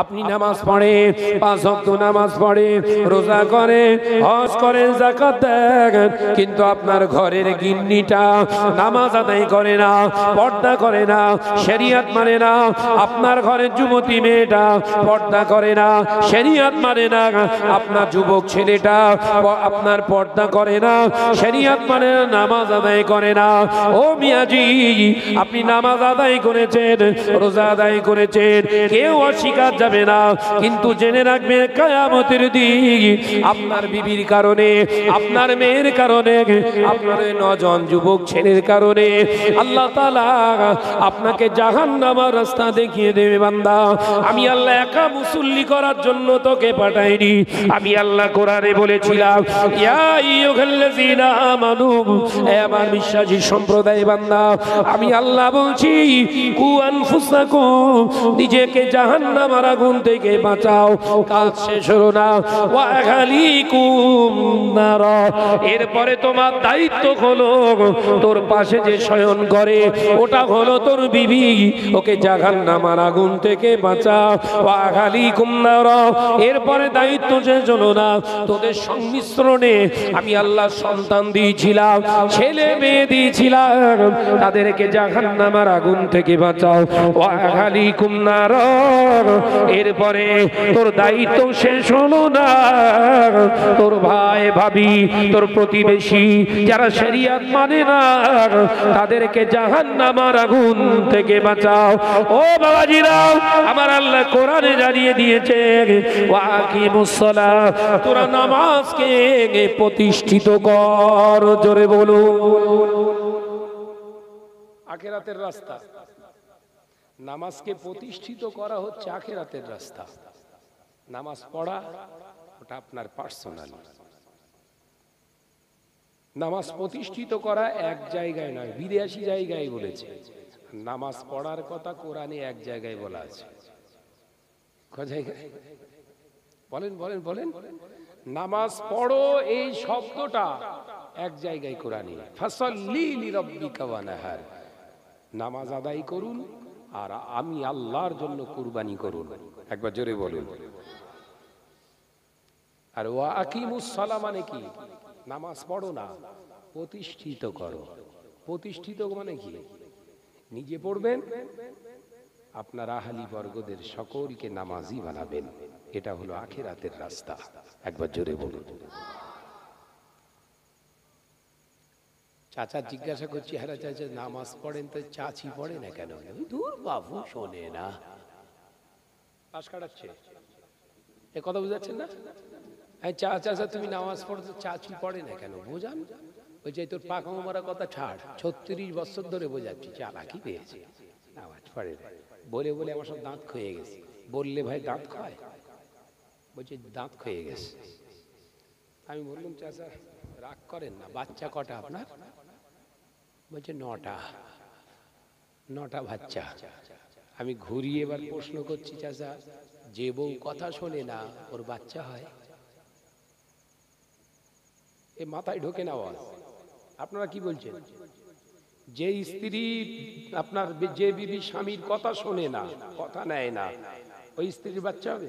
আপনি নামাজ পড়ে পাঁচ অক্ত নামাজ পড়ে রোজা করে হজ করেন জাকাত দেন কিন্তু আপনার ঘরের গিন্নিটা নামাজ আদায় করে না পর্দা করে না শরিয়াত মানে না আপনার ঘরের যুবতী মেয়েটা পর্দা করে না শরিয়াত মানে না আপনার যুবক ছেলেটা আপনার পর্দা করে না শরিয়াত মানে না নামাজ আদায় করে না ও মিয়াজি আপনি নামাজ আদায় করেছেন রোজা আদায় করেছেন কেউ অস্বীকার যাবে না কিন্তু জেনে রাখবে কায়ামতের দিক আপনার বিবির কারণে আপনার মেয়ের কারণে আপনার নজন যুবক ছেলের কারণে আল্লাহ আপনাকে জাহান নামার রাস্তা দেখিয়ে দেবে বান্দা আমি আল্লাহ একা মুসল্লি করার জন্য তোকে পাঠাইনি আমি আল্লাহ কোরআনে বলেছিলাম আমার বিশ্বাসী সম্প্রদায় বান্দা আমি আল্লাহ বলছি কুয়ান নিজেকে জাহান্নামার আগুন থেকে বাঁচাও কাজ শেষ হলো না এরপরে তোমার দায়িত্ব হলো তোর পাশে যে শয়ন করে ওটা হলো তোর বিবি ওকে জাগান নামার আগুন থেকে বাঁচাও আঘালি কুমনার এরপরে দায়িত্ব শেষ হলো না তোদের সংমিশ্রণে আমি আল্লাহ সন্তান দিয়েছিলাম ছেলে মেয়ে দিয়েছিলাম তাদেরকে জাগান নামার আগুন থেকে বাঁচাও আঘালি কুমনার এরপরে তোর দায়িত্ব শেষ হলো না তোর ভাই ভাবি তোর প্রতিবেশী যারা শরিয়াত মানে না তাদেরকে জাহান নামার আগুন থেকে বাঁচাও ও বাবাজি রাও আমার আল্লাহ কোরআনে জানিয়ে দিয়েছে তোরা নামাজকে প্রতিষ্ঠিত কর জোরে বলুন আখেরাতের রাস্তা নামাজকে প্রতিষ্ঠিত করা হচ্ছে আখেরাতের রাস্তা নামাজ পড়া ওটা আপনার পার্সোনাল নামাজ প্রতিষ্ঠিত করা এক জায়গায় নয় বিদেশি জায়গায় বলেছে নামাজ পড়ার কথা কোরআনে এক জায়গায় বলা আছে বলেন বলেন বলেন নামাজ পড়ো এই শব্দটা এক জায়গায় কোরআনে ফসল নামাজ আদায় করুন আর আমি আল্লাহর জন্য কুরবানি করুন একবার জোরে বলুন আর ওয়া আকিমুসসালা মানে কি নামাজ পড়ো না প্রতিষ্ঠিত করো প্রতিষ্ঠিত মানে কি নিজে পড়বেন আপনার আহালি বর্গদের সকলকে নামাজি বানাবেন এটা হলো আখেরাতের রাস্তা একবার জোরে বলুন চাচা জিজ্ঞাসা করছি হ্যাঁ চাচা নামাজ পড়েন তো চাচি পড়ে না কেন দূর বাবু শোনে না পাশ কাটাচ্ছে এ কথা বুঝাচ্ছেন না হ্যাঁ চা চাচা তুমি নামাজ পড়ো তো চাচি পড়ে না কেন বোঝান বলছে তোর পাকা মারা কথা ছাড় ছত্রিশ বছর ধরে বোঝাচ্ছি চালাকি পেয়েছে নামাজ পড়ে না বলে বলে আমার সব দাঁত ক্ষয়ে গেছে বললে ভাই দাঁত খায় বলছে দাঁত ক্ষয়ে গেছে আমি বললাম চাচা রাগ করেন না বাচ্চা কটা আপনার বলছে নটা নটা বাচ্চা আমি ঘুরিয়ে এবার প্রশ্ন করছি চাষা যে বউ কথা শোনে না ওর বাচ্চা হয় এ মাথায় ঢোকে না বল আপনারা কি বলছেন যে স্ত্রী আপনার যে বিবি স্বামীর কথা শোনে না কথা নেয় না ওই স্ত্রীর বাচ্চা হবে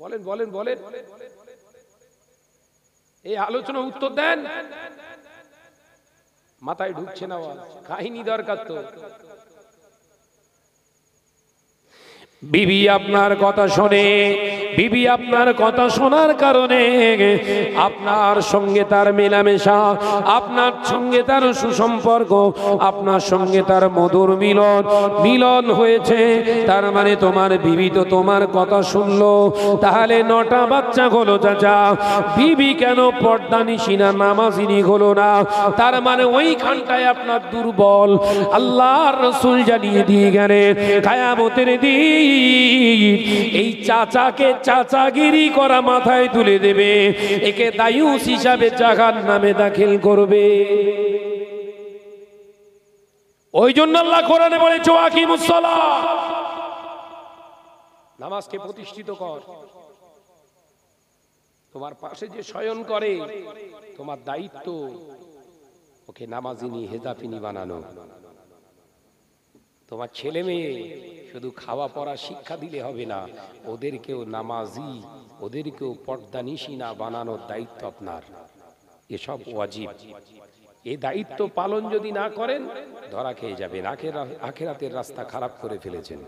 বলেন বলেন বলেন এই আলোচনা উত্তর দেন মাথায় ঢুকছে না কাহিনী দরকার তো বিবি আপনার কথা শুনে বিবি আপনার কথা শোনার কারণে আপনার সঙ্গে তার মেলামেশা আপনার সঙ্গে তার সুসম্পর্ক আপনার সঙ্গে তার মধুর মিলন মিলন হয়েছে তার মানে তোমার বিবি তো তোমার কথা শুনলো তাহলে নটা বাচ্চা হলো চাচা বিবি কেন পর্দা নিশি না নামাজিনি হলো না তার মানে ওইখানটায় আপনার দুর্বল আল্লাহর রসুল জানিয়ে দিয়ে গেলে কায়ামতের দিন এই চাচাকে চাচাগিরি করা মাথায় তুলে দেবে একে দায়ুস হিসাবে জাহান নামে দাখিল করবে ওই জন্য আল্লাহ কোরআনে বলে চোয়াকি মুসলা নামাজকে প্রতিষ্ঠিত কর তোমার পাশে যে শয়ন করে তোমার দায়িত্ব ওকে নামাজিনী হেদাফিনী বানানো তোমার ছেলে মেয়ে শুধু খাওয়া পড়া শিক্ষা দিলে হবে না ওদেরকেও নামাজি ওদেরকেও পর্দা নিশিনা বানানোর দায়িত্ব আপনার এসব ওয়াজিব এ দায়িত্ব পালন যদি না করেন ধরা খেয়ে যাবেন আখেরাতের রাস্তা খারাপ করে ফেলেছেন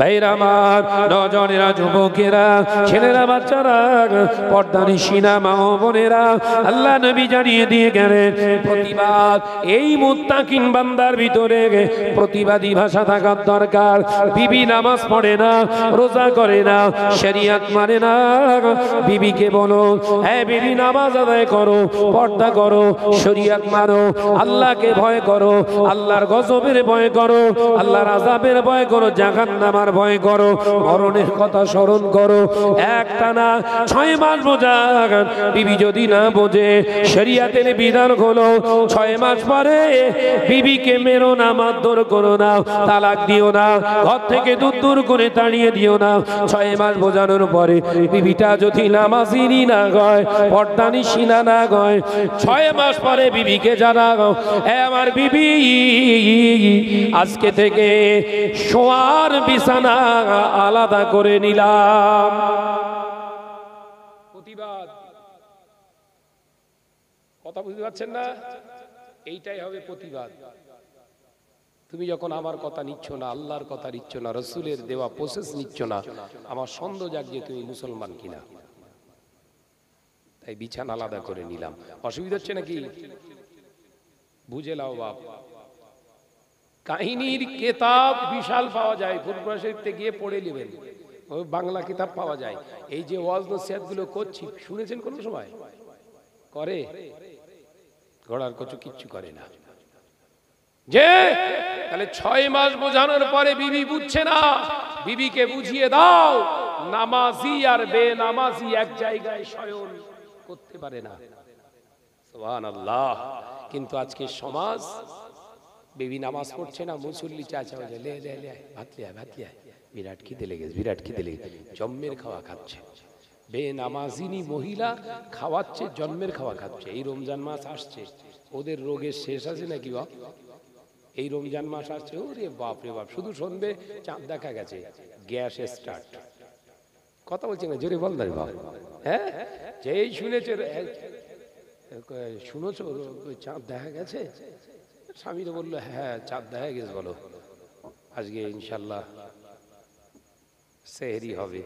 ভাইরা আমার নজনেরা যুবকেরা ছেলেরা আল্লাহ নবী জানিয়ে দিয়ে গেলেন প্রতিবাদ এই ভিতরে প্রতিবাদী ভাষা থাকার দরকার বিবি নামাজ পড়ে না রোজা করে না শরিয়াত মানে না বিবিকে বলো হ্যাঁ বিবি নামাজ আদায় করো পর্দা করো শরিয়াত মারো আল্লাহকে ভয় করো আল্লাহর গজবের ভয় করো আল্লাহর আজাবের ভয় করো জাহান্নামার আল্লাহর ভয় করো মরণের কথা স্মরণ করো একটা না ছয় মাস বোঝান বিবি যদি না বোঝে শরিয়াতের বিধান হলো ছয় মাস পরে বিবিকে মেরো না মারধর করো না তালাক দিও না ঘর থেকে দূর দূর করে তাড়িয়ে দিও না ছয় মাস বোঝানোর পরে বিবিটা যদি নামাজিনী না গয় পর্দানি সিনা না গয় ছয় মাস পরে বিবিকে জানা এ আমার বিবি আজকে থেকে সোয়ার বিশাল আলাদা করে নিলাম প্রতিবাদ কথা বুঝতে পারছেন না এইটাই হবে প্রতিবাদ তুমি যখন আমার কথা নিচ্ছ না আল্লাহর কথা নিচ্ছ না রসুলের দেওয়া প্রসেস নিচ্ছ না আমার সন্দেহ জাগিয়ে তুমি মুসলমান কিনা তাই বিছানা আলাদা করে নিলাম অসুবিধা হচ্ছে নাকি বুঝে লাও বাপ কাহিনীর কেতাব বিশাল পাওয়া যায় ফুরফুরা গিয়ে পড়ে নেবেন বাংলা কিতাব পাওয়া যায় এই যে ওয়াজ নসিহাতগুলো করছি শুনেছেন কোনো সময় করে ঘোড়ার কচু কিচ্ছু করে না যে তাহলে ছয় মাস বোঝানোর পরে বিবি বুঝছে না বিবিকে বুঝিয়ে দাও নামাজি আর বে নামাজি এক জায়গায় শয়ন করতে পারে না আল্লাহ কিন্তু আজকে সমাজ বেবি নামাজ পড়ছে না মুসল্লি চাচা হয়ে লে লে লে ভাত লে ভাত লে বিরাট খিদে লেগেছে বিরাট খিদে লেগেছে জন্মের খাওয়া খাচ্ছে বে নামাজিনী মহিলা খাওয়াচ্ছে জন্মের খাওয়া খাচ্ছে এই রমজান মাস আসছে ওদের রোগের শেষ আছে নাকি বাপ এই রমজান মাস আসছে ওরে বাপ রে বাপ শুধু শুনবে চাঁদ দেখা গেছে গ্যাস স্টার্ট কথা বলছি না জোরে বল না বাপ হ্যাঁ যেই শুনেছে শুনেছ চাঁদ দেখা গেছে স্বামী তো বললো হ্যাঁ চাঁদ দেখা গেছে বলো আজকে ইনশাল্লাহ সেহেরি হবে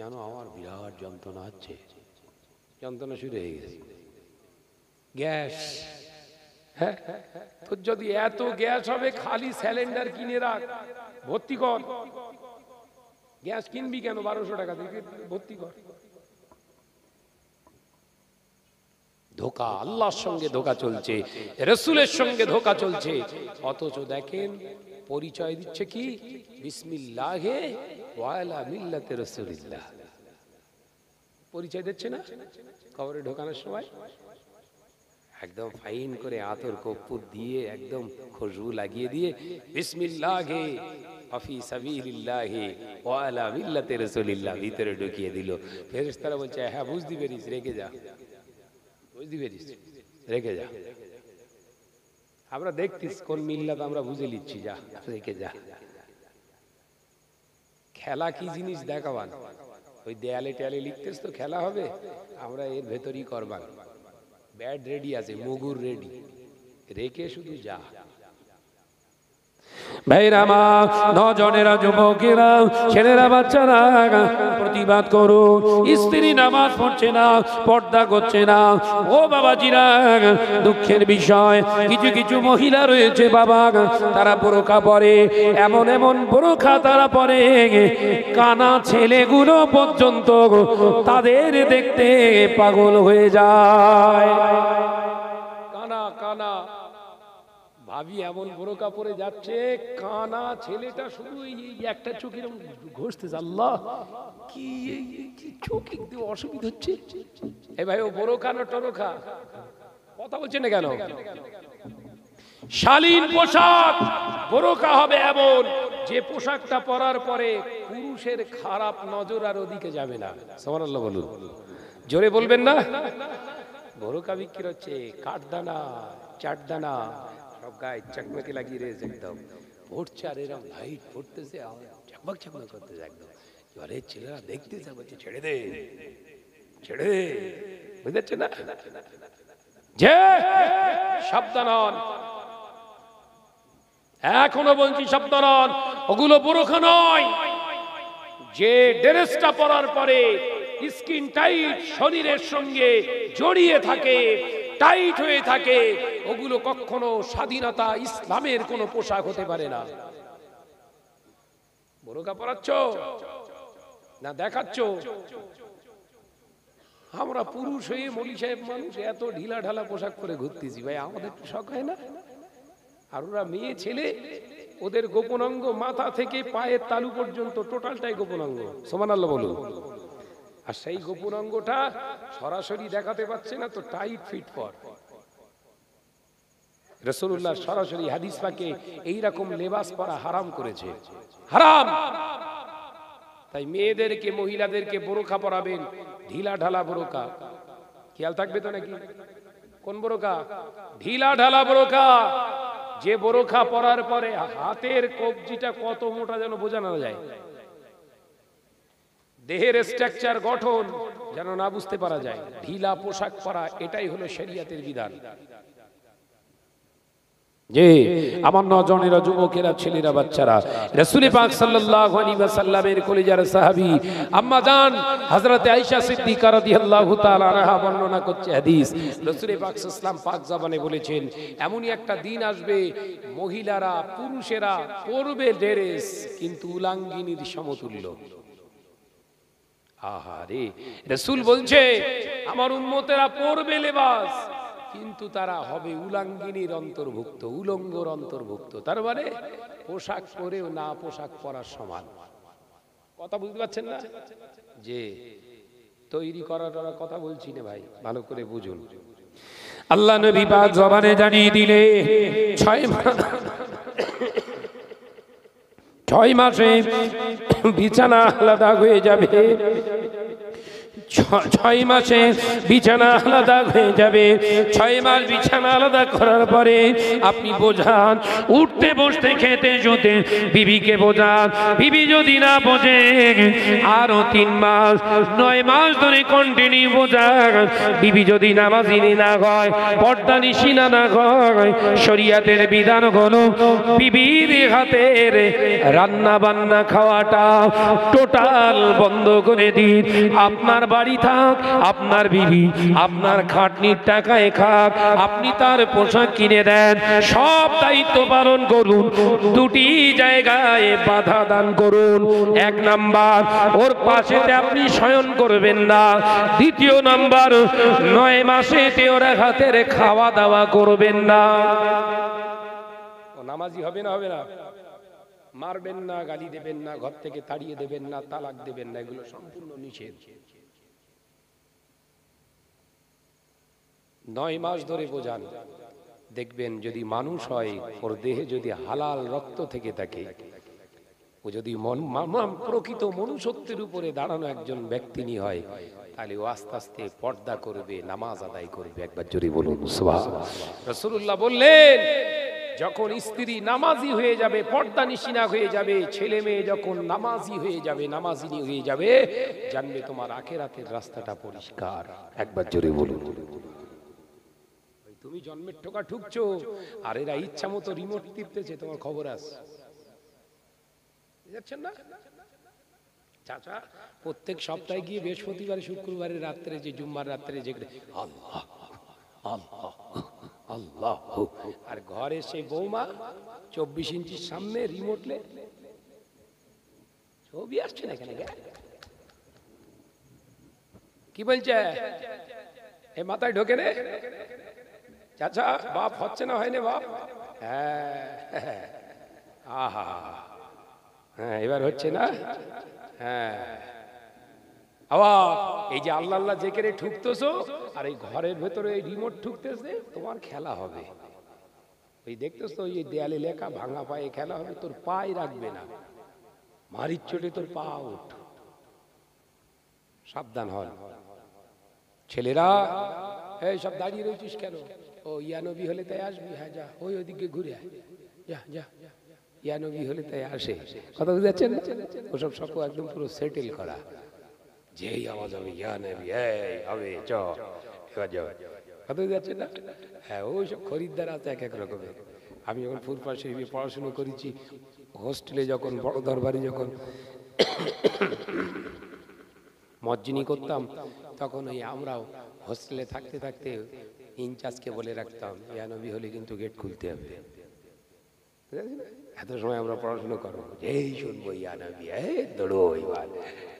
জানো আমার বিরাট যন্ত্রণা হচ্ছে যন্ত্রণা শুরু হয়ে গেছে গ্যাস হ্যাঁ তোর যদি এত গ্যাস হবে খালি সিলিন্ডার কিনে রাখ ভর্তি কর গ্যাস কিনবি কেন বারোশো টাকা দিয়ে ভর্তি কর ধোকা আল্লাহর সঙ্গে ধোকা চলছে রসুলের সঙ্গে ধোকা চলছে অথচ দেখেন পরিচয় দিচ্ছে কি বিসমিল্লাহে মিল্লাতে রসুলিল্লাহ পরিচয় দিচ্ছে না কবরে ঢোকানোর সময় একদম ফাইন করে আতর কপ্পুর দিয়ে একদম খুশবু লাগিয়ে দিয়ে বিসমিল্লাহে আফি সাবিলিল্লাহি ওয়ালা মিল্লাতে ভিতরে ঢুকিয়ে দিল ফেরেস্তারা বলছে হ্যাঁ বুঝতে পেরেছি রেখে যা রেখে যা আমরা দেখতিস কোন মিল্লাত আমরা বুঝে নিচ্ছি যা রেখে যা খেলা কি জিনিস দেখাবান ওই দেয়ালে টেয়ালে লিখতেস তো খেলা হবে আমরা এর ভেতরই করবান ব্যাট রেডি আছে মুগুর রেডি রেখে শুধু যা ভাইরা মা নজনেরা যুবকেরা ছেলেরা বাচ্চারা প্রতিবাদ করো স্ত্রী নামাজ পড়ছে না পর্দা করছে না ও বাবা জিরা দুঃখের বিষয় কিছু কিছু মহিলা রয়েছে বাবা তারা বোরখা পরে এমন এমন বোরখা তারা পরে কানা ছেলেগুলো পর্যন্ত তাদের দেখতে পাগল হয়ে যায় কানা কানা ভাবি এমন বড় কাপড়ে যাচ্ছে কানা ছেলেটা শুধু এই একটা চোখের ঘষতে আল্লাহ কি চোখে অসুবিধা হচ্ছে এ ভাই ও বড় কানা টরোখা কথা বলছে না কেন শালীন পোশাক বোরকা হবে এমন যে পোশাকটা পরার পরে পুরুষের খারাপ নজর আর ওদিকে যাবে না সমানাল্লাহ বলুন জোরে বলবেন না বোরকা বিক্রি হচ্ছে কাঠদানা চাটদানা গায়ে চকমকি লাগিয়ে রয়েছে একদম পড়ছে আর এরকম লাইট পড়তেছে চকমক চকমক করতেছে একদম আরে ছেলেরা দেখতেছে বলছে ছেড়ে দে ছেড়ে দে বুঝতে না যে সাবধান এখনো বলছি সাবধান ওগুলো বুরুখ নয় যে ড্রেসটা পরার পরে স্কিন টাইট শরীরের সঙ্গে জড়িয়ে থাকে টাইট হয়ে থাকে ওগুলো কখনো স্বাধীনতা ইসলামের কোনো পোশাক হতে পারে না বোরকা পরাচ্ছ না দেখাচ্ছ আমরা পুরুষ হয়ে মলি সাহেব মানুষ এত ঢিলা ঢালা পোশাক পরে ঘুরতেছি ভাই আমাদের শখ হয় না আর ওরা মেয়ে ছেলে ওদের গোপনাঙ্গ মাথা থেকে পায়ের তালু পর্যন্ত টোটালটাই গোপনাঙ্গ সমান আল্লাহ বলুন আর সেই গোপন অঙ্গটা সরাসরি দেখাতে পাচ্ছে না তো টাইট ফিট পর রসুল্লাহ সরাসরি হাদিস পাকে এইরকম লেবাস পরা হারাম করেছে হারাম তাই মেয়েদেরকে মহিলাদেরকে বোরখা পরাবেন ঢিলা ঢালা বোরখা খেয়াল থাকবে তো নাকি কোন বোরখা ঢিলা ঢালা বোরখা যে বোরখা পরার পরে হাতের কবজিটা কত মোটা যেন বোঝানো যায় দেহের স্ট্রাকচার গঠন যেন না বুঝতে পারা যায় ঢিলা পোশাক পরা এটাই হলো শরিয়াতের বিধান যে আমার নজনেরা যুবকেরা ছেলেরা বাচ্চারা রসুল পাক কলিজার আম্মা জান আয়েশা সিদ্দিকা বর্ণনা করছে হাদিস রসুল পাক সাল্লাম পাক বলেছেন এমনই একটা দিন আসবে মহিলারা পুরুষেরা পরবে ড্রেস কিন্তু উলাঙ্গিনীর সমতুল্য আহারে রসুল বলছে আমার উন্মতেরা পড়বে লেবাস কিন্তু তারা হবে উলাঙ্গিনীর অন্তর্ভুক্ত উলঙ্গর অন্তর্ভুক্ত তার মানে পোশাক পরেও না পোশাক পরার সমান কথা বুঝতে পারছেন না যে তৈরি করার কথা বলছি না ভাই ভালো করে বুঝুন আল্লাহ নবী পাক জবানে জানিয়ে দিলে ছয় মাস ছয় মাসে বিছানা আলাদা হয়ে যাবে ছয় মাসে বিছানা আলাদা হয়ে যাবে ছয় মাস বিছানা আলাদা করার পরে আপনি বোঝান উঠতে বসতে খেতে জুতে বিবিকে বোঝান বিবি যদি না বোঝে আরো তিন মাস নয় মাস ধরে কন্টিনিউ বোঝান বিবি যদি নামাজিনি না হয় পর্দা নিশিনা না হয় শরিয়াতের বিধান ঘন বিবির হাতের রান্না বান্না খাওয়াটা টোটাল বন্ধ করে দিন আপনার বা বাড়ি থাক আপনার বিবি আপনার খাটনির টাকায় খাক আপনি তার পোশাক কিনে দেন সব দায়িত্ব পালন করুন দুটি জায়গায় বাধা দান করুন এক নাম্বার ওর পাশেতে আপনি শয়ন করবেন না দ্বিতীয় নাম্বার নয় মাসে তেওরা হাতের খাওয়া দাওয়া করবেন না নামাজি হবে না হবে না মারবেন না গালি দেবেন না ঘর থেকে তাড়িয়ে দেবেন না তালাক দেবেন না এগুলো সম্পূর্ণ নিষেধ নয় মাস ধরে বোঝান দেখবেন যদি মানুষ হয় ওর দেহে যদি হালাল রক্ত থেকে থাকে ও যদি প্রকৃত মনুষ্যত্বের উপরে দাঁড়ানো একজন ব্যক্তি নি হয় তাহলে ও আস্তে আস্তে পর্দা করবে নামাজ আদায় করবে একবার জোরে বলুন রসুল্লাহ বললেন যখন স্ত্রী নামাজি হয়ে যাবে পর্দা নিশিনা হয়ে যাবে ছেলে মেয়ে যখন নামাজি হয়ে যাবে নামাজিনী হয়ে যাবে জানবে তোমার আখের রাতের রাস্তাটা পরিষ্কার একবার জোরে বলুন তুমি জন্মের ঠোকা ঠুকছো আর এরা ইচ্ছা মতো রিমোট টিপতেছে তোমার খবর আস যাচ্ছেন না চাচা প্রত্যেক সপ্তাহে গিয়ে বৃহস্পতিবার শুক্রবারে রাত্রে যে জুম্মার রাত্রে যে আল্লাহ আল্লাহ আল্লাহ আর ঘরে সেই বৌমা চব্বিশ ইঞ্চির সামনে রিমোটলে ছবি আসছে না এখানে কি বলছে এ মাথায় ঢোকে রে চাচা বাপ হচ্ছে না হয়নি বাপ হ্যাঁ আহা হ্যাঁ এবার হচ্ছে না হ্যাঁ আবার এই যে আল্লাহ আল্লাহ জেকেরে ঠুকতেছো আর এই ঘরের ভেতরে এই রিমোট ঠুকতেছে তোমার খেলা হবে ওই দেখতেছ ওই দেয়ালে লেখা ভাঙা পায়ে খেলা হবে তোর পায়ে রাখবে না মারির চোটে তোর পা উঠ সাবধান হন ছেলেরা এই সব দাঁড়িয়ে রয়েছিস কেন ও ইয়ানবী হলে তাই আসবি হ্যাঁ যা ওই ওদিকে ঘুরে আয় যা যা ইয়ানবী হলে তাই আসে কথা বুঝাচ্ছেন ওসব সব একদম পুরো সেটেল করা যেই আওয়াজ হবে ইয়ানবী এই হবে চ এবার যাও কথা বুঝাচ্ছেন না হ্যাঁ ওই সব খরিদ্দার আছে এক এক রকমের আমি যখন ফুরপা শরীফে পড়াশুনো করেছি হোস্টেলে যখন বড় দরবারে যখন মজ্জিনি করতাম তখন ওই আমরাও হোস্টেলে থাকতে থাকতে ইনচার্জকে বলে রাখতাম হবে হলে কিন্তু গেট খুলতে হবে এত সময় আমরা পড়াশুনো করবো এই শুনবো ইয়ানবী এই দৌড়ো বাল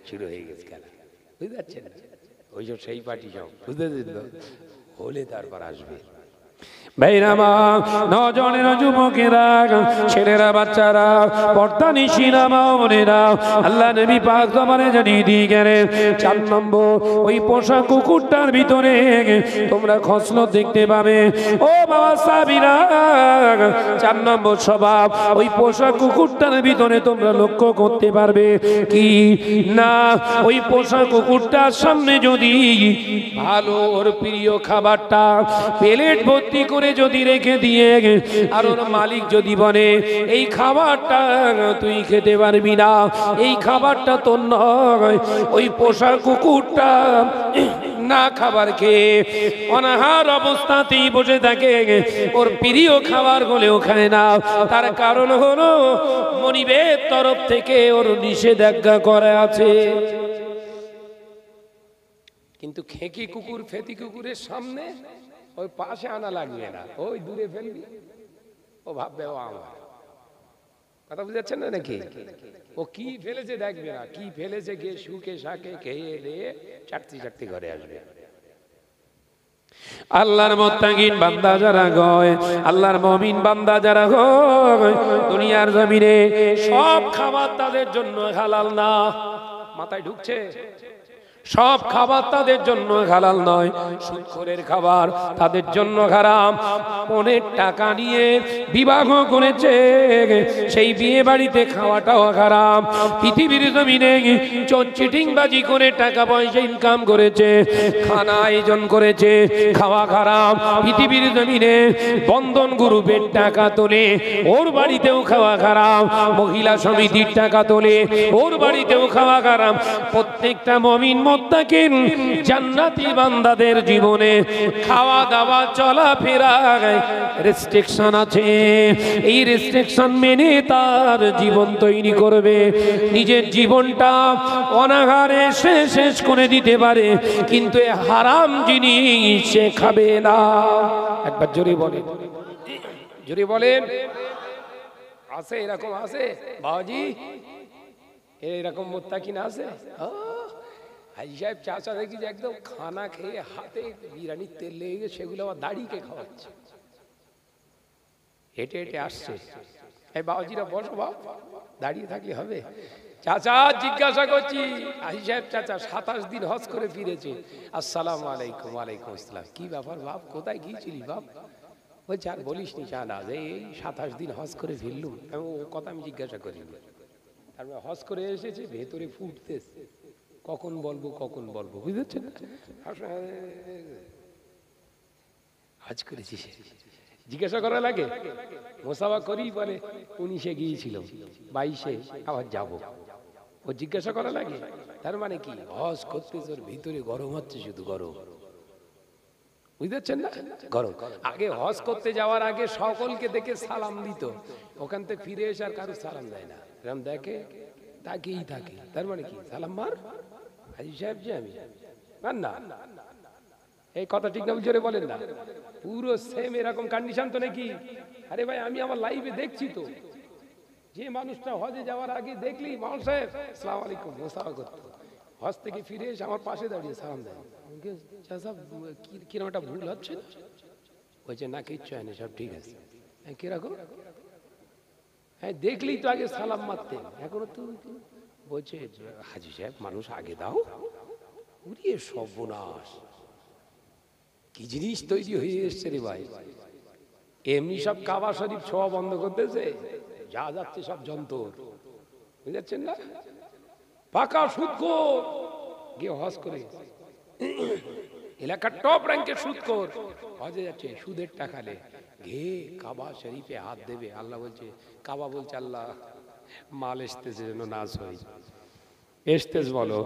শুরু হয়ে গেছে খেলা বুঝতে পারছেন ওই সব সেই পার্টি সব বুঝতে হলে তারপর আসবে বেইরামা নজনের যুবকেরা ছেলেরা বাচ্চারা পর্দা নিশিরা মামনেরা আল্লাহ নবী পাক তোমারে চার নম্বর ওই কুকুরটার ভিতরে তোমরা খসলত দেখতে পাবে ও বাবা সাবিরা চার নম্বর স্বভাব ওই পোষা কুকুরটার ভিতরে তোমরা লক্ষ্য করতে পারবে কি না ওই পোষা কুকুরটার সামনে যদি ওর প্রিয় খাবারটা প্লেট ভর্তি করে করে যদি রেখে দিয়ে আর ওর মালিক যদি বলে এই খাবারটা তুই খেতে পারবি না এই খাবারটা তোর নয় ওই পোষা কুকুরটা না খাবার খেয়ে অনাহার অবস্থাতেই বসে থাকে ওর প্রিয় খাবার হলেও ওখানে না তার কারণ হলো মনিবের তরফ থেকে ওর নিষেধাজ্ঞা করা আছে কিন্তু খেকি কুকুর ফেতি কুকুরের সামনে ওই পাশে আনা লাগবে না ওই দূরে ফেলবি ও ভাববে ও আমার কথা বুঝাচ্ছেন না নাকি ও কি ফেলেছে দেখবে না কি ফেলেছে কে সুখে শাকে খেয়ে দিয়ে চারটি চারটি ঘরে আসবে আল্লাহর মোত্তাকিন বান্দা যারা গয় আল্লাহর মমিন বান্দা যারা গয় দুনিয়ার জমিনে সব খাবার তাদের জন্য হালাল না মাথায় ঢুকছে সব খাবার তাদের জন্য হালাল নয় সুখরের খাবার তাদের জন্য হারাম অনেক টাকা নিয়ে বিবাহ করেছে সেই বিয়ে বাড়িতে খাওয়াটাও হারাম পৃথিবীর জমিনে চিটিংবাজি করে টাকা পয়সা ইনকাম করেছে খানা আয়োজন করেছে খাওয়া খারাপ পৃথিবীর জমিনে বন্ধন গ্রুপের টাকা তোলে ওর বাড়িতেও খাওয়া খারাপ মহিলা সমিতির টাকা তোলে ওর বাড়িতেও খাওয়া খারাপ প্রত্যেকটা মমিন মত মুত্তাকিন জান্নাতি বান্দাদের জীবনে খাওয়া দাওয়া চলাফেরা রেস্ট্রিকশন আছে এই রেস্ট্রিকশন মেনে তার জীবন তৈরি করবে নিজের জীবনটা অনাহারে সে শেষ করে দিতে পারে কিন্তু হারাম জিনিস সে খাবে না একবার জোরে বলেন জোরে বলেন আছে এরকম আছে বাবাজি এরকম মুত্তাকিন আছে হ্যাঁ হাজি সাহেব চাচা দেখি যে একদম খানা খেয়ে হাতে বিরিয়ানির তেল লেগে গেছে সেগুলো আমার দাড়িকে খাওয়াচ্ছে হেঁটে হেঁটে আসছে এই বাবাজিরা বসো বাপ দাঁড়িয়ে থাকলে হবে চাচা জিজ্ঞাসা করছি হাজি সাহেব চাচা সাতাশ দিন হজ করে ফিরেছে আসসালাম আলাইকুম আলাইকুম আসসালাম কি ব্যাপার বাপ কোথায় গিয়েছিলি বাপ বলছে আর বলিস নি যে এই সাতাশ দিন হজ করে ফিরলুম ও কথা আমি জিজ্ঞাসা করিনি তারপরে হজ করে এসেছে ভেতরে ফুটতেছে কখন বলবো কখন বলবো বুঝেছেন আজ করেছি সে জিজ্ঞাসা করা লাগে মোসাবা করি পরে উনিশে গিয়েছিল বাইশে আবার যাব ও জিজ্ঞাসা করা লাগে তার মানে কি হজ করতে তোর ভিতরে গরম হচ্ছে শুধু গরম বুঝতে না গরম আগে হজ করতে যাওয়ার আগে সকলকে দেখে সালাম দিত ওখান থেকে ফিরে এসে আর কারো সালাম দেয় না এরকম দেখে তাকেই থাকে তার মানে কি সালাম মার হাজি সাহেব যে আমি মার না এই কথা ঠিক না জোরে বলেন না পুরো সেম এরকম কন্ডিশন তো নাকি আরে ভাই আমি আমার লাইভে দেখছি তো যে মানুষটা হজে যাওয়ার আগে দেখলি মাউন সাহেব সালাম আলাইকুম মোসাফা করত হজ থেকে ফিরে এসে আমার পাশে দাঁড়িয়ে সালাম দেয় কিরম একটা ভুল হচ্ছে বলছে না কিচ্ছু হয় না সব ঠিক আছে হ্যাঁ, কিরকম হ্যাঁ দেখলেই তো আগে সালাম মারতে এখনো তুমি বলছে হাজি সাহেব মানুষ আগে দাও উড়িয়ে সর্বনাশ কি জিনিস তৈরি হয়ে এসছে রে ভাই এমনি সব কাবা শরীফ ছোঁয়া বন্ধ করতেছে যা যাচ্ছে সব যন্ত্র বুঝাচ্ছেন যাচ্ছেন না পাকা সুদকর গিয়ে হজ করে এলাকার টপ র্যাঙ্কের সুদকর হজে যাচ্ছে সুদের টাকা নেয় হে কাবা শরীফে হাত দেবে আল্লাহ বলছে কাবা বলছে আল্লাহ মাল এসতেছে যেন নাচ হয় এসতেস বলো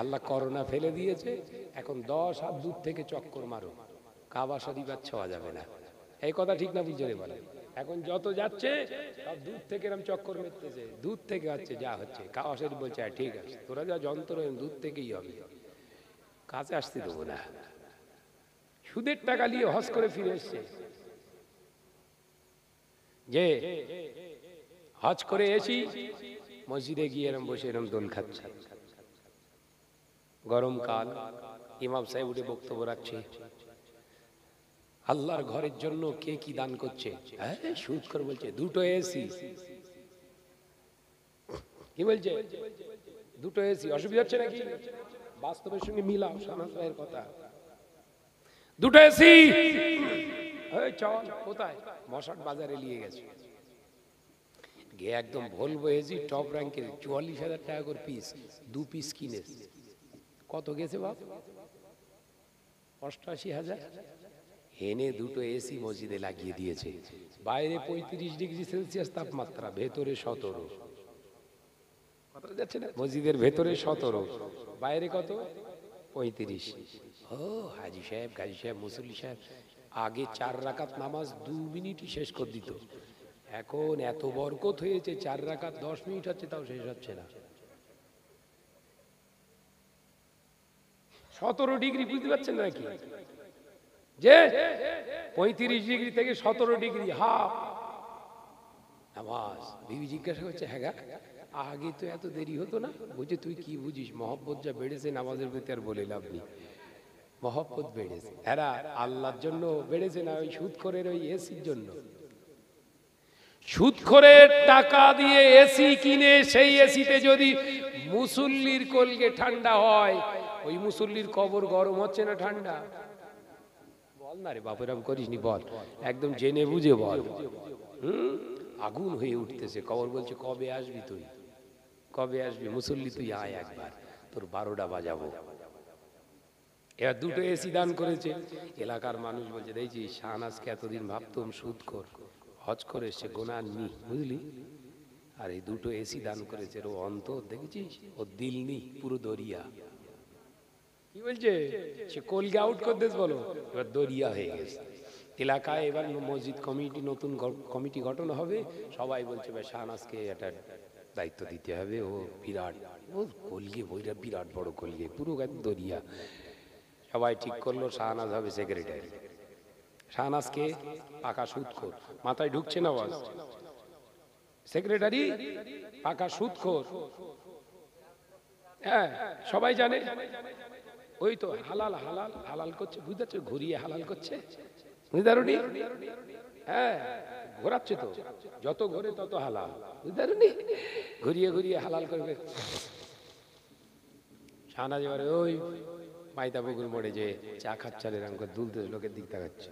আল্লাহ করোনা ফেলে দিয়েছে এখন দশ হাত দূর থেকে চক্কর মারো কাবা শরীফ আর ছোঁয়া যাবে না এই কথা ঠিক না বুঝলে বলে এখন যত যাচ্ছে সব দূর থেকে এরম চক্কর মেরতেছে দূর থেকে যাচ্ছে যা হচ্ছে কাবা শরীফ বলছে হ্যাঁ, ঠিক আছে তোরা যা যন্ত্র দূর থেকেই হবে কাছে আসতে দেবো না সুদের টাকা নিয়ে হজ করে ফিরে এসছে যে হজ করে এসি মসজিদে গিয়ে এরম বসে এরম দোল খাচ্ছে গরমকাল ইমাম সাহেব উঠে বক্তব্য রাখছে আল্লাহর ঘরের জন্য কে কি দান করছে হ্যাঁ সুদ করে বলছে দুটো এসি কি বলছে দুটো এসি অসুবিধা হচ্ছে নাকি বাস্তবের সঙ্গে মিলাও সানা কথা দুটো এসি চল কোথায় মশার বাজারে নিয়ে গেছে গিয়ে একদম ভলভো এসি টপ র্যাঙ্কের চুয়াল্লিশ হাজার টাকা করে পিস দু পিস কিনে কত গেছে বাপ অষ্টআশি হাজার এনে দুটো এসি মসজিদে লাগিয়ে দিয়েছে বাইরে পঁয়ত্রিশ ডিগ্রি সেলসিয়াস তাপমাত্রা ভেতরে সতেরো যাচ্ছে না মসজিদের ভেতরে সতেরো বাইরে কত পঁয়ত্রিশ ও হাজি সাহেব গাজী সাহেব মুসল্লি সাহেব আগে চার রাকাত নামাজ দু মিনিটই শেষ করে দিত এখন এত বরকত হয়েছে চার রাকাত দশ মিনিট হচ্ছে তাও শেষ হচ্ছে না সতেরো ডিগ্রি বুঝতে পারছেন নাকি যে পঁয়ত্রিশ ডিগ্রি থেকে সতেরো ডিগ্রি হাফ নামাজ বিবি জিজ্ঞাসা করছে হ্যাঁ আগে তো এত দেরি হতো না বুঝে তুই কি বুঝিস মহব্বত যা বেড়েছে নামাজের প্রতি আর বলে লাভ নেই মহব্বত বেড়েছে এরা আল্লাহর জন্য বেড়েছে না ওই সুদখোরের ওই এসির জন্য সুদখোরের টাকা দিয়ে এসি কিনে সেই এসিতে যদি মুসল্লির কলকে ঠান্ডা হয় ওই মুসল্লির কবর গরম হচ্ছে না ঠান্ডা বল না রে বাপুরাম করিসনি বল একদম জেনে বুঝে বল হুম আগুন হয়ে উঠতেছে কবর বলছে কবে আসবি তুই কবে আসবি মুসল্লি তুই আয় একবার তোর বারোটা বাজাবো এরা দুটো এসি দান করেছে এলাকার মানুষ বলছে দেখছি শাহনাজকে এতদিন ভাবতুম সুদ কর হজ করে সে গোনা নি বুঝলি আর এই দুটো এসি দান করেছে ও অন্ত দেখেছিস ও দিল নি পুরো দরিয়া কি বলছে সে কলকে আউট করে দেশ বলো এবার দরিয়া হয়ে গেছে এলাকায় এবার মসজিদ কমিটি নতুন কমিটি গঠন হবে সবাই বলছে ভাই শাহনাজকে একটা দায়িত্ব দিতে হবে ও বিরাট ও কলগে বইটা বিরাট বড় কলগে পুরো দরিয়া সবাই ঠিক করলো শাহনাজ হবে সেক্রেটারি শাহনাজকে পাকা সুদখোর মাথায় ঢুকছে না বল সেক্রেটারি পাকা সুদখোর হ্যাঁ সবাই জানে ওই তো হালাল হালাল হালাল করছে বুঝতে ঘুরিয়ে হালাল করছে বুঝতে হ্যাঁ ঘোরাচ্ছে তো যত ঘোরে তত হালাল বুঝতে ঘুরিয়ে ঘুরিয়ে হালাল করবে শাহনাজ এবারে ওই মাইতা বকুল মোড়ে যে চা খাচ্ছেন এরকম দুলতে লোকের দিক দেখাচ্ছে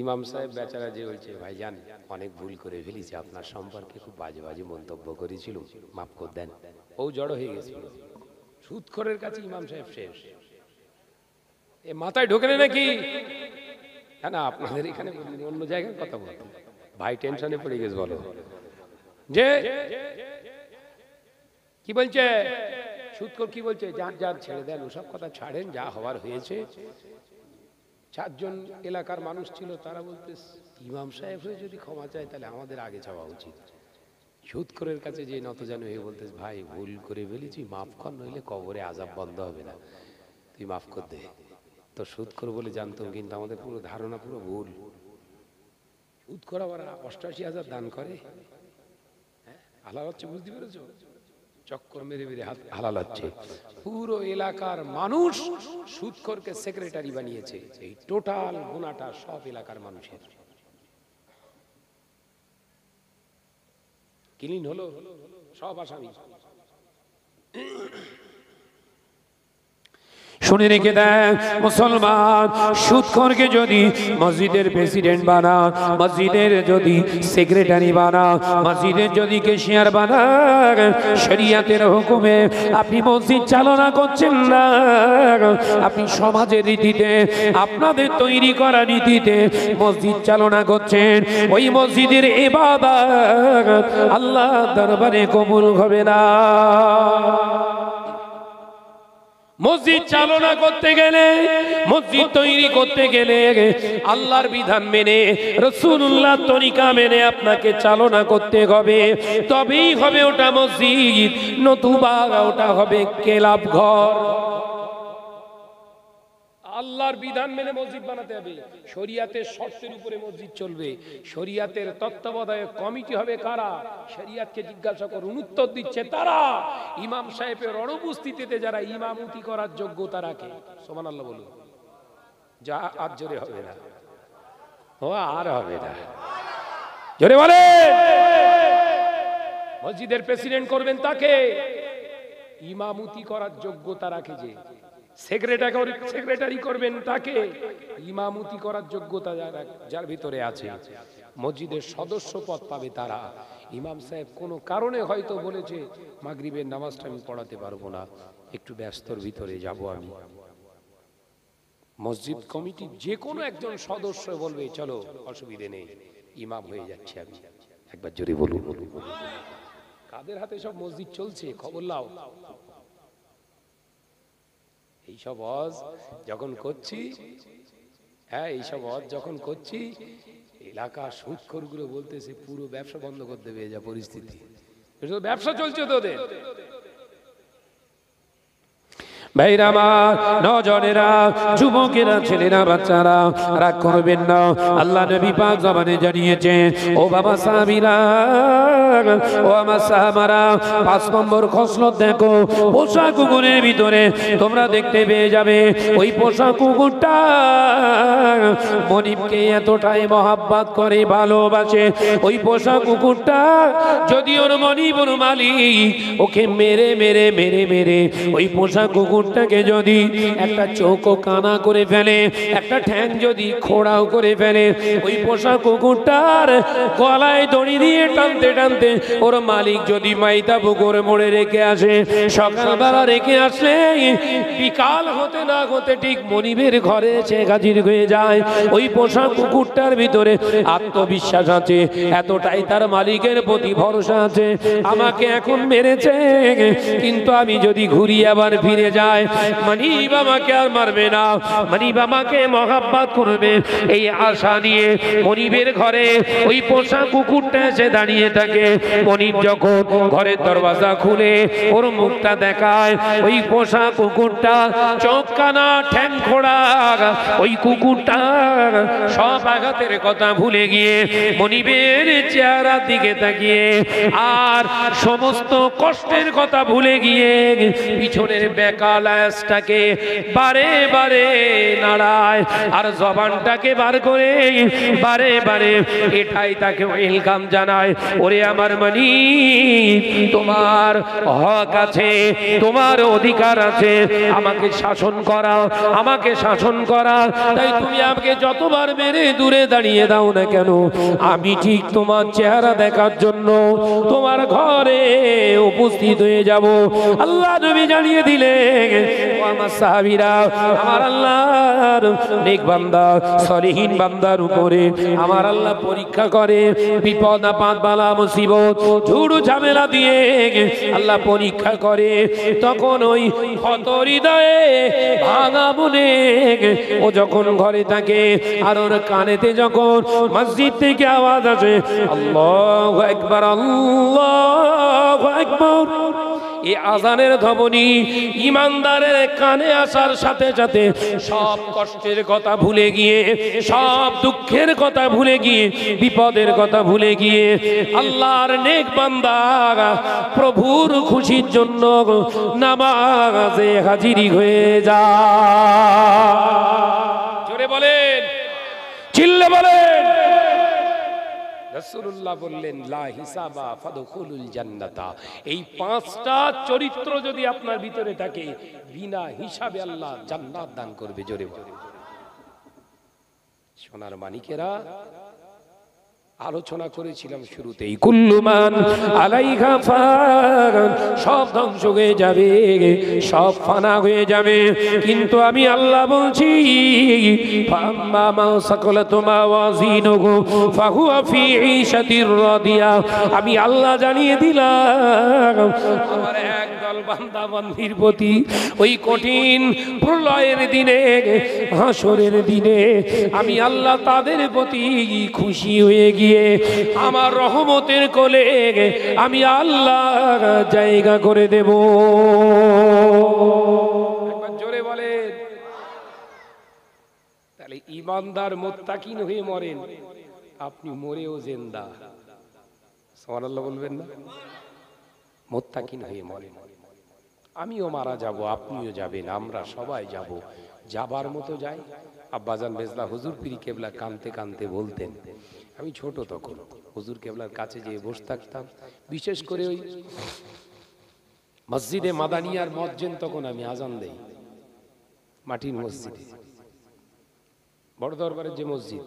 ইমাম সাহেব বেচারা যে বলছে ভাই জান অনেক ভুল করে ফেলিছে আপনার সম্পর্কে খুব বাজে বাজে মন্তব্য করেছিল মাফ কর দেন ও জড়ো হয়ে গেছিল সুৎখরের কাছে ইমাম সাহেব শেষ এ মাথায় ঢোকে নাকি না আপনাদের এখানে অন্য জায়গায় কথা বল ভাই টেনশনে পড়ে গেছে বলো যে কি বলছে সুৎকর কি বলছে যার যার ছেড়ে দেন ওসব কথা ছাড়েন যা হওয়ার হয়েছে চারজন এলাকার মানুষ ছিল তারা বলতে ইমাম সাহেব হয়ে যদি ক্ষমা চায় তাহলে আমাদের আগে যাওয়া উচিত সুৎকরের কাছে যে যেন হয়ে বলতে ভাই ভুল করে ফেলেছি মাফ কর নইলে কবরে আজাব বন্ধ হবে না তুই মাফ কর দে তো সুৎকর বলে জানতাম কিন্তু আমাদের পুরো ধারণা পুরো ভুল সুৎকর আবার অষ্টাশি হাজার দান করে হ্যাঁ, আল্লাহ হচ্ছে বুঝতে পেরেছ চক্কর মেরে মেরে হালাল হচ্ছে পুরো এলাকার মানুষ সুদখোরকে সেক্রেটারি বানিয়েছে এই টোটাল গুণাটা সব এলাকার মানুষের ক্লিন হলো সব আসামি শুনে রেখে দেন মুসলমান সুৎখরকে যদি মসজিদের প্রেসিডেন্ট বানা মসজিদের যদি সেক্রেটারি বানা মসজিদের যদি কেশিয়ার বানা শরিয়াতের হুকুমে আপনি মসজিদ চালনা করছেন না আপনি সমাজের রীতিতে আপনাদের তৈরি করা রীতিতে মসজিদ চালনা করছেন ওই মসজিদের এবাদত আল্লাহ দরবারে কবুল হবে না মসজিদ চালনা করতে গেলে মসজিদ তৈরি করতে গেলে আল্লাহর বিধান মেনে রসুল্লাহ তরিকা মেনে আপনাকে চালনা করতে হবে তবেই হবে ওটা মসজিদ নতুবা ওটা হবে কেলাপ ঘর আল্লাহর বিধান মেনে মসজিদ বানাতে হবে শরিয়াতের শর্তের উপরে মসজিদ চলবে শরিয়াতের তত্ত্বাবধায়ক কমিটি হবে কারা শরিয়াতকে জিজ্ঞাসা করুন উত্তর দিচ্ছে তারা ইমাম সাহেবের অনুপস্থিতিতে যারা ইমামতি করার যোগ্যতা রাখে সোমান আল্লাহ বলুন যা আর জোরে হবে না ও আর হবে না জোরে বলে মসজিদের প্রেসিডেন্ট করবেন তাকে ইমামতি করার যোগ্যতা রাখে যে সেক্রেটারি সেক্রেটারি করবেন তাকে ইমামতি করার যোগ্যতা যারা যার ভিতরে আছে মসজিদের সদস্য পদ পাবে তারা ইমাম সাহেব কোনো কারণে হয়তো বলেছে মাগরিবের নামাজটা আমি পড়াতে পারবো না একটু ব্যস্তর ভিতরে যাব আমি মসজিদ কমিটি যে কোনো একজন সদস্য বলবে চলো অসুবিধে নেই ইমাম হয়ে যাচ্ছে আমি একবার জোরে বলুন বলুন কাদের হাতে সব মসজিদ চলছে খবর লাও এইসব অজ যখন করছি হ্যাঁ এইসব অজ যখন করছি এলাকা সুৎখরগুলো বলতেছে পুরো ব্যবসা বন্ধ করে দেবে যা পরিস্থিতি ব্যবসা চলছে তোদের ভাইরামা নজনেরা যুবকেরা ছেলেরা বাচ্চারা রাগ করবেন না আল্লাহ নবী পাক জবানে জানিয়েছে ও বাবা সাবিরা ও আমার সাহাবারা পাঁচ নম্বর খসলত দেখো পোষা কুকুরের ভিতরে তোমরা দেখতে পেয়ে যাবে ওই পোষা কুকুরটা মনিপকে এতটাই মহাব্বাত করে ভালোবাসে ওই পোষা কুকুরটা যদি ওর মনিব ওর মালিক ওকে মেরে মেরে মেরে মেরে ওই পোষা কুকুরটাকে যদি একটা চোখও কানা করে ফেলে একটা ঠ্যাং যদি খোড়াও করে ফেলে ওই পোষা কুকুরটার গলায় দড়ি দিয়ে টানতে টানতে রাতে ওর মালিক যদি মাইতা পুকুর মোড়ে রেখে আসে সকালবেলা রেখে আসলে বিকাল হতে না হতে ঠিক মনিবের ঘরে এসে গাজির হয়ে যায় ওই পোষা কুকুরটার ভিতরে আত্মবিশ্বাস আছে এতটাই তার মালিকের প্রতি ভরসা আছে আমাকে এখন মেরেছে কিন্তু আমি যদি ঘুরি আবার ফিরে যাই মানিব আমাকে আর মারবে না মানিব আমাকে মহাব্বাত করবে এই আশা নিয়ে মনিবের ঘরে ওই পোষা কুকুরটা এসে দাঁড়িয়ে থাকে মনির যখন ঘরের দরওয়াজা খুলে ওর মুখটা দেখায় ওই পোষা কুকুরটা চোখকানা ঠ্যাং খোড়া ওই কুকুরটা সব আঘাতের কথা ভুলে গিয়ে মনিবের চেহারা দিকে তাকিয়ে আর সমস্ত কষ্টের কথা ভুলে গিয়ে পিছনের বেকালাসটাকে বারে বারে নাড়ায় আর জবানটাকে বার করে বারে বারে এটাই তাকে ওয়েলকাম জানায় ওরে আমার আমার মানি তোমার হক আছে তোমার অধিকার আছে আমাকে শাসন করা আমাকে শাসন করা তাই তুমি আমাকে যতবার মেরে দূরে দাঁড়িয়ে দাও না কেন আমি ঠিক তোমার চেহারা দেখার জন্য তোমার ঘরে উপস্থিত হয়ে যাব আল্লাহ নবী জানিয়ে দিলে আমার সাহাবিরা আমার আল্লাহর নেক বান্দা সলিহীন বান্দার উপরে আমার আল্লাহ পরীক্ষা করে বিপদ আপদ বালা মুসিবত গো ঝুড়ু ঝামেলা দিয়ে আল্লাহ পরীক্ষা করে তখন ওই ক্ষত হৃদয়ে ভাঙা বলে ও যখন ঘরে থাকে আর ওর কানেতে যখন মসজিদ থেকে আওয়াজ আসে আল্লাহ একবার আল্লাহ একবার এ আজানের ধবনি ইমানদারের কানে আসার সাথে সাথে সব কষ্টের কথা ভুলে গিয়ে সব দুঃখের কথা ভুলে গিয়ে বিপদের কথা ভুলে গিয়ে আল্লাহর নেক বান্দা প্রভুর খুশির জন্য নামাজে হাজিরি হয়ে যা বলেন চিল্লে বলেন রসুল্লাহ বললেন লা হিসাবা জান্নাতা এই পাঁচটা চরিত্র যদি আপনার ভিতরে থাকে বিনা হিসাবে আল্লাহ জান্নাত দান করবে জোরে বলে সোনার মানিকেরা আলোচনা করেছিলাম শুরুতেই কুল্লুমান আলাইহা ফান সব ধ্বংস হয়ে যাবে সব ফানা হয়ে যাবে কিন্তু আমি আল্লাহ বলছি আমি আল্লাহ জানিয়ে দিলাম আমার এক দয়াল বান্দাবান্ধির প্রতি ওই কঠিন প্রলয়ের দিনে হাসরের দিনে আমি আল্লাহ তাদের প্রতি খুশি হয়ে গিয়ে আমার রহমতের কোলে আমি আল্লাহ জায়গা করে দেব জোরে বলেন তাহলে ইমানদার মোত্তাকিন হয়ে মরেন আপনি মরেও জেন্দা সমানাল্লাহ বলবেন না মোত্তাকিন হয়ে মরেন আমিও মারা যাব আপনিও যাবেন আমরা সবাই যাব যাবার মতো যাই আব্বাজান বেজলা হুজুর পিরি কেবলা কানতে কানতে বলতেন আমি ছোট তখন হুজুর কেবলার কাছে যেয়ে বসে থাকতাম বিশেষ করে ওই মসজিদে মাদানিয়ার মসজিদ তখন আমি আজান দেই মাটির মসজিদে বড় দরবারের যে মসজিদ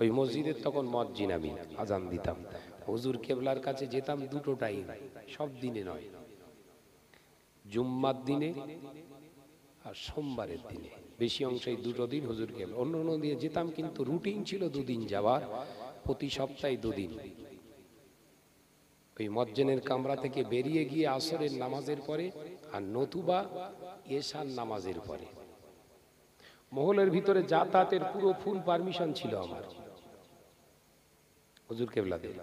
ওই মসজিদের তখন মসজিদ আমি আজান দিতাম হুজুর কেবলার কাছে যেতাম দুটো টাইম সব দিনে নয় জুম্মার দিনে আর সোমবারের দিনে বেশি অংশে দুটো দিন হুজুর গেল অন্য অন্য দিনে যেতাম কিন্তু রুটিন ছিল দুদিন যাওয়ার প্রতি সপ্তাহে দুদিন ওই মজ্জেনের কামরা থেকে বেরিয়ে গিয়ে আসরের নামাজের পরে আর নতুবা এশার নামাজের পরে মহলের ভিতরে যাতায়াতের পুরো ফুল পারমিশন ছিল আমার হুজুর কেবলাদের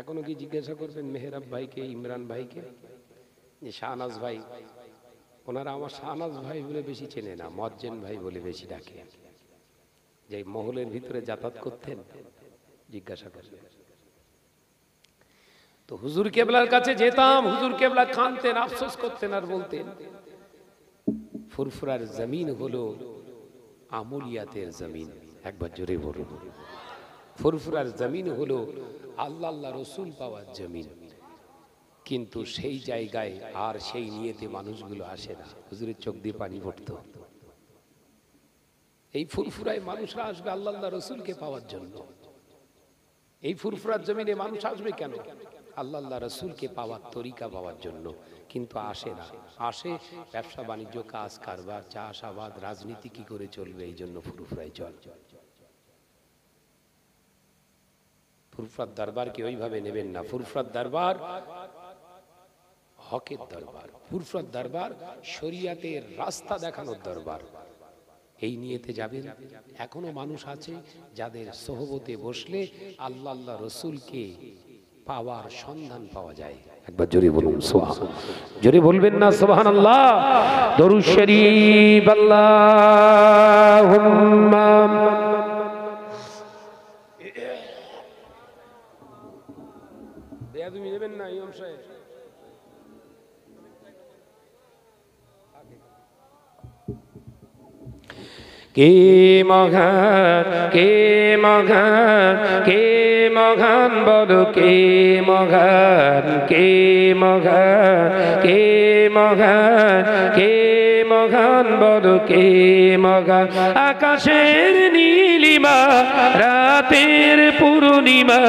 এখনো কি জিজ্ঞাসা করবেন মেহরাব ভাইকে ইমরান ভাইকে যে শাহনাজ ভাই ওনারা আমার শাহনাজ ভাই বলে বেশি চেনে না মজ্জেন ভাই বলে বেশি ডাকে যে মহলের ভিতরে যাতায়াত করতেন জিজ্ঞাসা করলেন তো হুজুর কেবলার কাছে যেতাম হুজুর কেবলা কানতেন আফসোস করতেন আর বলতেন ফুরফুরার জমিন হলো আমুলিয়াতের জমিন একবার জোরে বলুন ফুরফুরার জমিন হলো আল্লাহ আল্লাহ রসুল পাওয়ার জমিন কিন্তু সেই জায়গায় আর সেই নিয়েতে মানুষগুলো আসে না হুজুরের চোখ দিয়ে পানি পড়ত এই ফুরফুরায় মানুষরা আসবে আল্লাহ রসুলকে পাওয়ার জন্য এই ফুরফুরার জমিনে মানুষ আসবে কেন আল্লাহ রসুলকে পাওয়ার তরিকা পাওয়ার জন্য কিন্তু আসে না আসে ব্যবসা বাণিজ্য কাজ কারবার চাষাবাদ রাজনীতি কি করে চলবে এই জন্য ফুরফুরায় চল ফুরফুরার দরবারকে ওইভাবে নেবেন না ফুরফুরার দরবার হকের দরবার ফুরফত দরবার শরিয়াতের রাস্তা দেখানোর দরবার এই নিয়েতে যাবেন এখনো মানুষ আছে যাদের সহবতে বসলে আল্লাহ আল্লাহ রসুলকে পাওয়ার সন্ধান পাওয়া যায় একবার জোরে বলুন সোহান জোরে বলবেন না সোহান আল্লাহ দরু শরীফ আল্লাহ তুমি নেবেন না সাহেব কে মঘন কে মঘন কে মঘন বলো কে মঘন কে মঘন কে মঘন কে মঘন বলো কে মঘন আকাশের নীলিমা রাতের পূর্ণিমা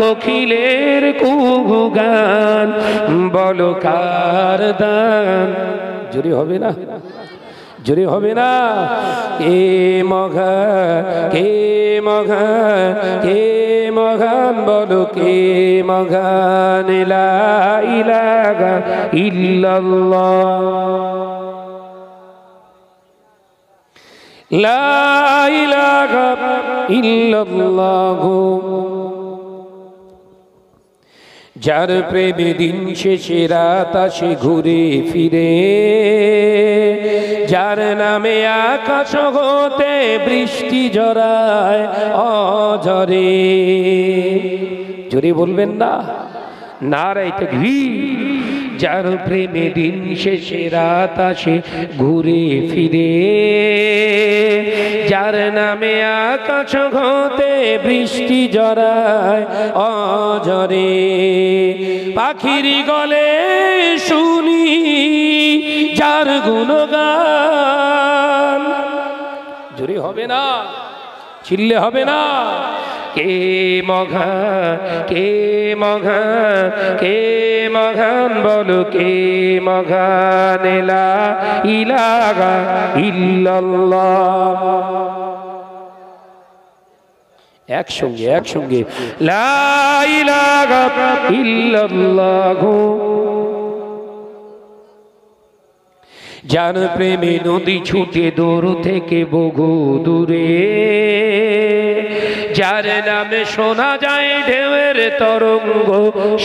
কোকিলের কুহু গান বলো কার দান জুড়ি হবে না জোরে হবে না কে মঘা কে মঘা কে মঘান বল কে মঘান যার প্রেমে দিন শেষে রাত আসে ঘুরে ফিরে যার নামে আকাশ হতে বৃষ্টি জড়ায় অঝরে জোরে বলবেন না নারাই তকবীর যার প্রেমে দিন শেষে রাত আসে ঘুরে ফিরে যার নামে আকাশ ঘতে বৃষ্টি জড়ায় অজরে পাখির গলে শুনি যার গুণগান জুড়ি হবে না ছিললে হবে না কে মঘা কে মঘা কে মঘান বলো কে মঘানেলা ইলাগা ইল্লাল্লাহ একসঙ্গে একসঙ্গে জান প্রেমে নদী ছুটে দৌড় থেকে বহু দূরে যার নামে শোনা যায় ঢেউয়ের তরঙ্গ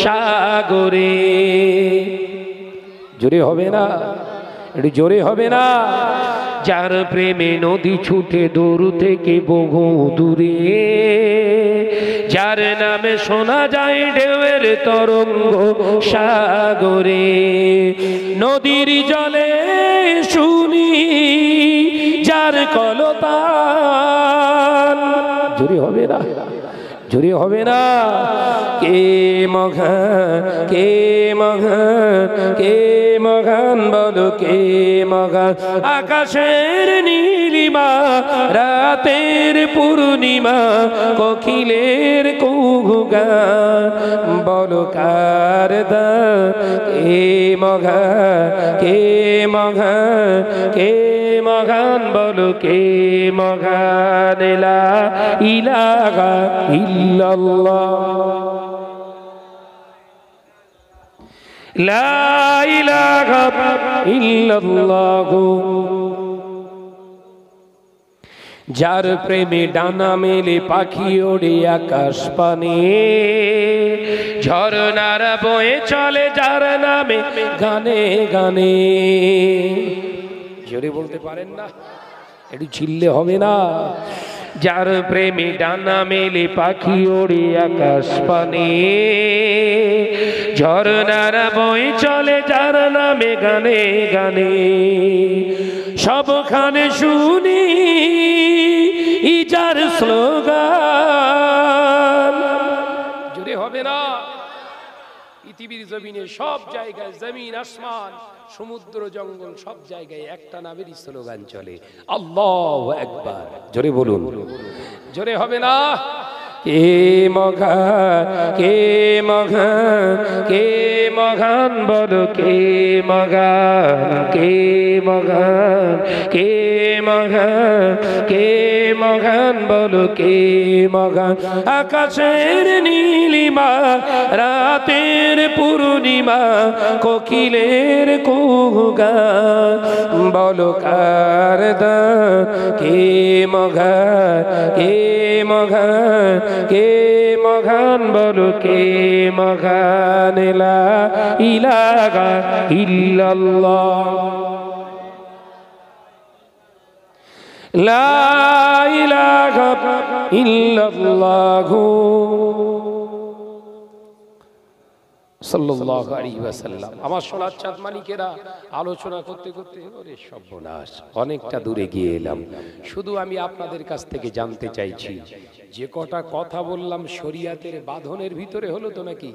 সাগরে জোরে হবে না একটু জোরে হবে না যার প্রেমে নদী ছুটে দূর থেকে বহু দূরে যার নামে শোনা যায় ঢেউয়ের তরঙ্গ সাগরে নদীর জলে শুনি যার কলতা হবে না জুড়ে হবে না কে মঘান কে মঘান কে মঘান বল কে মঘান আকাশের নীলিমা রাতের পূর্ণিমা কখিলের কুঘুগান বল কার দা কে মঘান কে মঘান কে মহান বলো কে মহান যার প্রেমে ডানা মেলে পাখি ওড়ে আকাশ পানে ঝরনারা বয়ে চলে যার নামে গানে গানে জোরে বলতে পারেন না একটু ঝিললে হবে না যার প্রেমে ডানা মেলে পাখি ওড়ে আকাশ পানে ঝরনারা বই চলে যার নামে গানে গানে সবখানে শুনি ইজার স্লোগান জমিনে সব জায়গায় জমিন আসমান সমুদ্র জঙ্গল সব জায়গায় একটা নামের স্লোগান চলে আল্লাহ একবার জোরে বলুন জোরে হবে না কে মঘান কে মঘা কে মঘান বল কে মঘান কে মঘান কে মঘা কে মঘান বল কে মঘান আকাশের নীলিমা রাতের পূর্ণিমা কোকিলের কুগা বল কার দা কে মঘান কে মঘান কে মঘান বলো কে মঘান ইলাগা ইল্লাল্লাহ লা ইলাহা ইল্লাল্লাহু আমার চাঁদ আলোচনা করতে করতে অনেকটা দূরে গিয়ে এলাম শুধু আমি আপনাদের কাছ থেকে জানতে চাইছি যে কটা কথা বললাম শরিয়াতের বাঁধনের ভিতরে হলো তো নাকি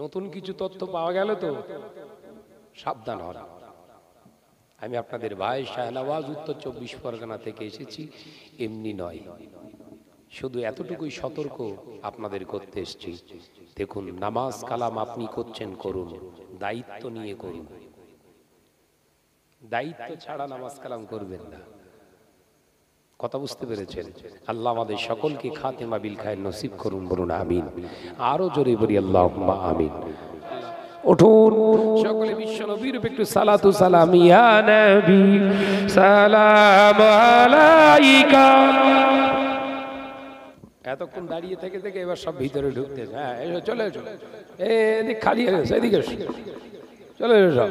নতুন কিছু তথ্য পাওয়া গেল তো সাবধান হন আমি আপনাদের ভাই শাহনওয়াজ উত্তর চব্বিশ পরগনা থেকে এসেছি এমনি নয় শুধু এতটুকুই সতর্ক আপনাদের করতে এসছি দেখুন নামাজ কালাম আপনি করছেন করুন দায়িত্ব নিয়ে করুন দায়িত্ব ছাড়া নামাজ কালাম করবেন না কথা বুঝতে পেরেছেন আল্লাহ আমাদের সকলকে খাতে মাবিল খায় নসিব করুন বলুন আমিন আরো জোরে বলি আল্লাহ আমিন উঠুন সকলে বিশ্ব নবীর একটু সালাতু সালাম ইয়া নবী সালাম আলাইকা এতক্ষণ দাঁড়িয়ে থেকে থেকে এবার সব ভিতরে ঢুকতে হ্যাঁ এসো চলে এসো এদিক খালি এসো সেদিকে এসো চলে এসো সব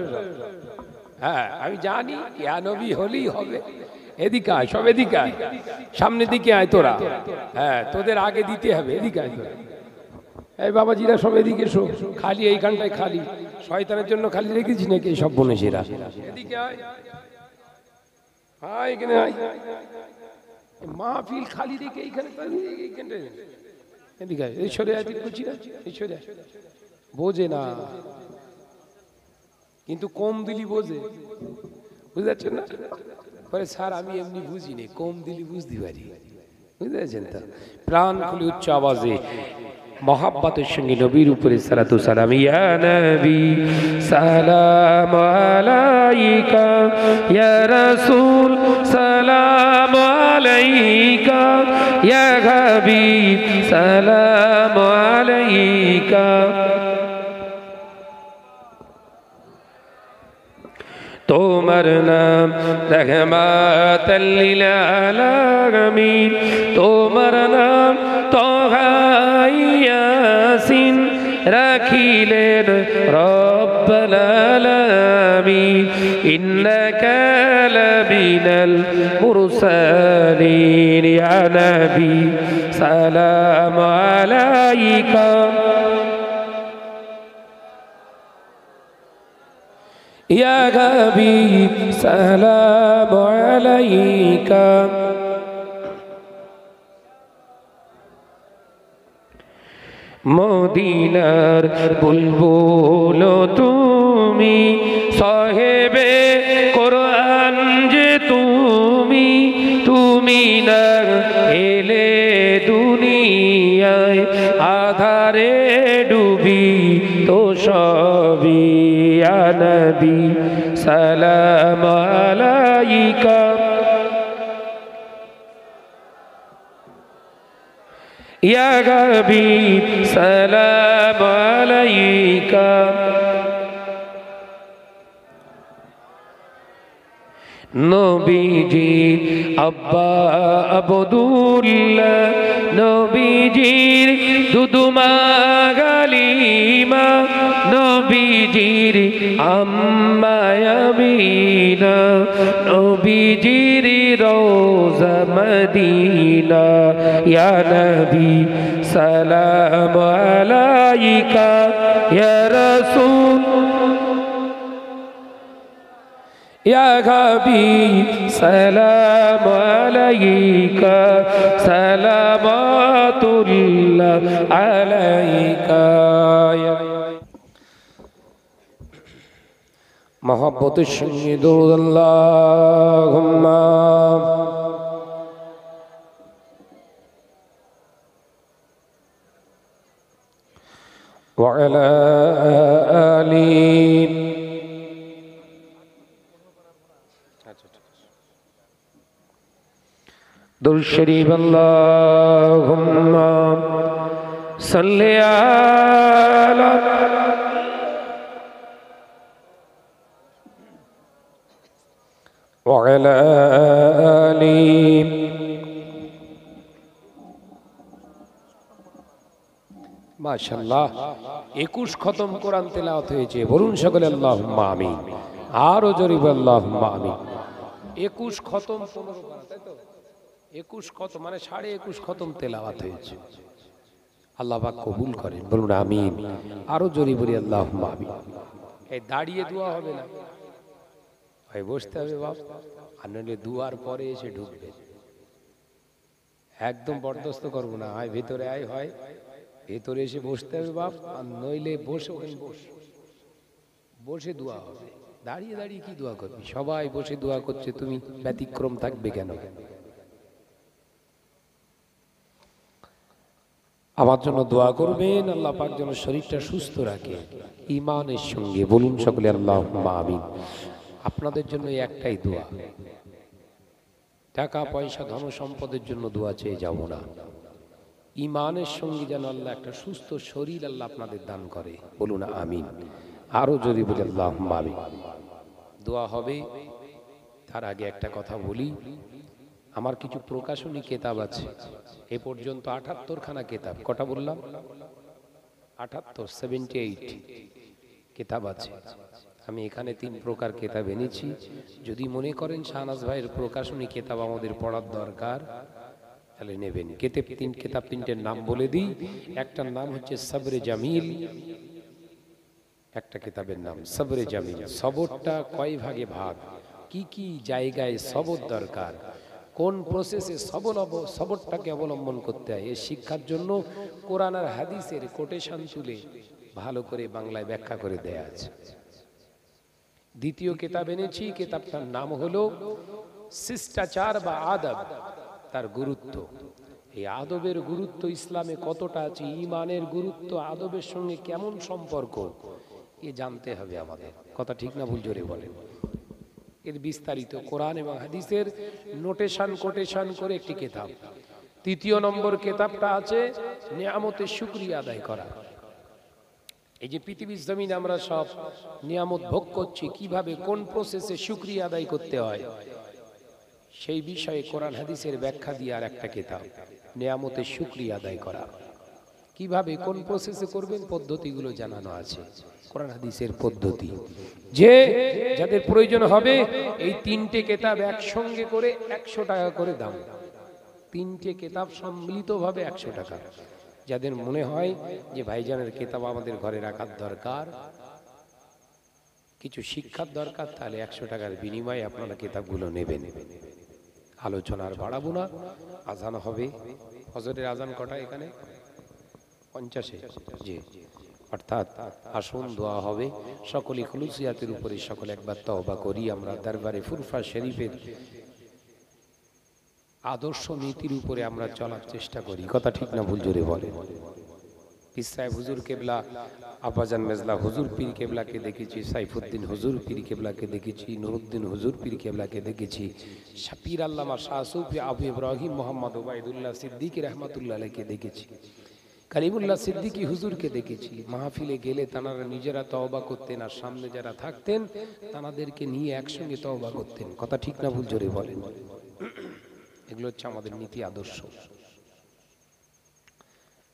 হ্যাঁ আমি জানি ইয়ানবী হলেই হবে এদিকে আয় সব এদিকে আয় সামনের দিকে আয় তোরা হ্যাঁ তোদের আগে দিতে হবে এদিকে আয় তোরা এই বাবাজিরা সব এদিকে এসো খালি এইখানটায় খালি শয়তানের জন্য খালি রেখেছি নাকি সব বনেশিরা এদিকে আয় হ্যাঁ এখানে আয় মাহফিল খালি রেখে এইখানে ঈশ্বরে না ঈশ্বরে বোঝে না কিন্তু কম দিলি বোঝে বুঝতে পারছেন না পরে স্যার আমি এমনি বুঝিনি কম দিলি বুঝতে পারি বুঝতে পারছেন প্রাণ খুলে উচ্চ আওয়াজে মহাব্বতের সঙ্গে নবীর উপরে সালাতু সালাম ইয়া নবী সালাম আলাইকা ইয়া রাসূল সালাম عليك يا حبيب سلام عليك তোমার নাম রহমাত লিল আলামিন তোমার নাম তোহা ইয়াসিন রাখিলেন রব্বুল আলামিন ইন্নাকা লাবিনাল মুরসাল الأولين يا نبي سلام عليك يا نبي سلام عليك মদিনার বুলবুল তুমি সাহেবে সবি আনবি সালাম আলাইকা ইয়া গাবি সালাম আলাইকা নবীজি আব্বা আবদুল্লাহ নবীজির দুদুমা গালিমা নবীজির আম্মায়াবিনা নবীজির রোজা মদিনা ইয়া নবী সালাম আলাইকা ইয়া রাসূল يا غبي سلام عليك سلامات الله عليك মহব্বতের সঙ্গে দৌড়াল্লাহ وعلى آل در شریف اللهم صل على وعلى آل মাশাল্লাহ একুশ খতম কোরআন তেলাওয়াত হয়েছে বলুন সকলে আল্লাহ আমি আরও জরিব আল্লাহ আমি একুশ খতম পনেরো তাই তো একুশ খতম মানে সাড়ে একুশ খতম তেলাওয়াত হয়েছে আল্লাহ পাক কবুল করেন বলুন আমিন আরো জোরে বলি আল্লাহ আমিন এই দাঁড়িয়ে দোয়া হবে না ভাই বসতে হবে বাপ আর নইলে দুয়ার পরে এসে ঢুকবে একদম বরদস্ত করবো না হয় ভেতরে আয় হয় ভেতরে এসে বসতে হবে বাপ আর নইলে বসে ওখানে বস বসে দোয়া হবে দাঁড়িয়ে দাঁড়িয়ে কি দোয়া করবি সবাই বসে দোয়া করছে তুমি ব্যতিক্রম থাকবে কেন আমার জন্য দোয়া করবেন আল্লাহ পাক যেন শরীরটা সুস্থ রাখে ইমানের সঙ্গে বলুন সকলে আল্লাহ আমিন আপনাদের জন্য একটাই দোয়া টাকা পয়সা ধন সম্পদের জন্য দোয়া চেয়ে যাব না ইমানের সঙ্গে যেন আল্লাহ একটা সুস্থ শরীর আল্লাহ আপনাদের দান করে বলুন আমিন আরও যদি বলি আল্লাহ দোয়া হবে তার আগে একটা কথা বলি আমার কিছু প্রকাশনী কেতাব আছে এ পর্যন্ত আঠাত্তরখানা কেতাব কটা বললাম আঠাত্তর সেভেন্টি এইট কেতাব আছে আমি এখানে তিন প্রকার কেতাব এনেছি যদি মনে করেন শাহনাজ ভাইয়ের প্রকাশনী কেতাব আমাদের পড়ার দরকার তাহলে নেবেন কেতাব তিন কেতাব তিনটের নাম বলে দিই একটার নাম হচ্ছে সবরে জামিল একটা কিতাবের নাম সবরে জামিল সবরটা কয় ভাগে ভাগ কি কি জায়গায় সবর দরকার কোন প্রসেসে সবল সবরটাকে অবলম্বন করতে হয় এ শিক্ষার জন্য কোরআন আর হাদিসের কোটেশন তুলে ভালো করে বাংলায় ব্যাখ্যা করে দেয়া আছে দ্বিতীয় কেতাব এনেছি কেতাবটার নাম হলো শিষ্টাচার বা আদব তার গুরুত্ব এই আদবের গুরুত্ব ইসলামে কতটা আছে ইমানের গুরুত্ব আদবের সঙ্গে কেমন সম্পর্ক এ জানতে হবে আমাদের কথা ঠিক না ভুল জোরে বলে এর বিস্তারিত কোরআন এবং হাদিসের নোটেশন কোটেশন করে একটি কেতাব তৃতীয় নম্বর কেতাবটা আছে নিয়ামতে শুক্রিয়া আদায় করা এই যে পৃথিবীর জমিন আমরা সব নিয়ামত ভোগ করছি কিভাবে কোন প্রসেসে সুক্রিয়া আদায় করতে হয় সেই বিষয়ে কোরআন হাদিসের ব্যাখ্যা দিয়ে আর একটা কেতাব নিয়ামতের সুক্রিয়া আদায় করা কিভাবে কোন প্রসেসে করবেন পদ্ধতিগুলো জানানো আছে কোরআন হাদিসের পদ্ধতি যে যাদের প্রয়োজন হবে এই তিনটে কেতাব একসঙ্গে করে একশো টাকা করে দাম তিনটে কেতাব সম্মিলিতভাবে একশো টাকা যাদের মনে হয় যে ভাইজানের কেতাব আমাদের ঘরে রাখার দরকার কিছু শিক্ষার দরকার তাহলে একশো টাকার বিনিময়ে আপনারা কেতাবগুলো নেবেন আলোচনার বাড়াবো না আজান হবে হজরের আজান কটা এখানে পঞ্চাশে জি অর্থাৎ আসুন দোয়া হবে সকলে খুলুসিয়াতের উপরে সকলে একবার তহবা করি আমরা দরবারে ফুরফা শরীফের আদর্শ নীতির উপরে আমরা চলার চেষ্টা করি কথা ঠিক না ভুল জোরে বলে পীর হুজুর কেবলা আব্বাজান মেজলা হুজুর পীর কেবলাকে দেখেছি সাইফুদ্দিন হুজুর পীর কেবলাকে দেখেছি নুরুদ্দিন হুজুর পীর কেবলাকে দেখেছি শাপির আল্লামা শাহসুফি আবু ইব্রাহিম মোহাম্মদ ওবায়দুল্লাহ সিদ্দিক রহমতুল্লাহকে দেখেছি কালিমুল্লাহ সিদ্দিকী হুজুরকে দেখেছি মাহফিলে গেলে তানারা নিজেরা তওবা করতেন আর সামনে যারা থাকতেন তানাদেরকে নিয়ে একসঙ্গে তওবা করতেন কথা ঠিক না ভুল জোরে বলেন এগুলো হচ্ছে আমাদের নীতি আদর্শ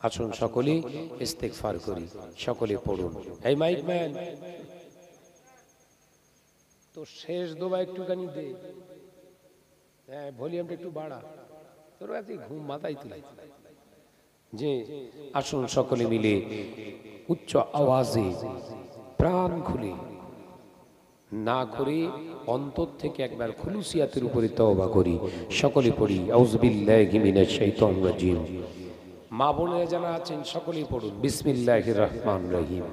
আসুন সকলেই ইস্তেক ফার করি সকলে পড়ুন এই মাইক ম্যান তো শেষ দোবা একটুখানি দে হ্যাঁ ভলিউমটা একটু বাড়া তোর কাছে ঘুম মাথায় তুলাই যে আসুন সকলে মিলে উচ্চ আওয়াজে প্রাণ খুলে না করে অন্তর থেকে একবার খুলুসিয়াতের উপরে তওবা করি সকলে পড়ি আউজবিল্লাহ গিমিনের শাইতানির মা বোনেরা যারা আছেন সকলেই পড়ুন বিসমিল্লাহ রহমান রহিম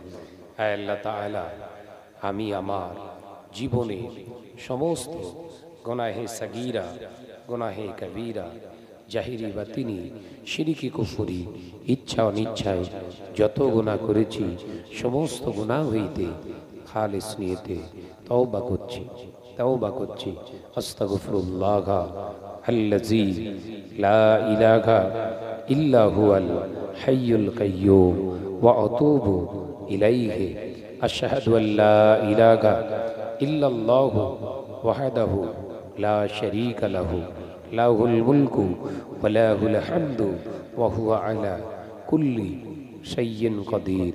আল্লাহ আমি আমার জীবনে সমস্ত গোনাহে সাগিরা গোনাহে কবিরা জাহিরি বা তিনি সিরিকি কুফুরি ইচ্ছা অনিচ্ছায় যত গুণা করেছি সমস্ত গুণা হইতে خالص نيته توبة كتشي توبة كتشي أستغفر الله الذي لا إله إلا هو الحي القيوم وأتوب إليه أشهد أن لا إله إلا الله وحده لا شريك له له الملك وله الحمد وهو على كل شيء قدير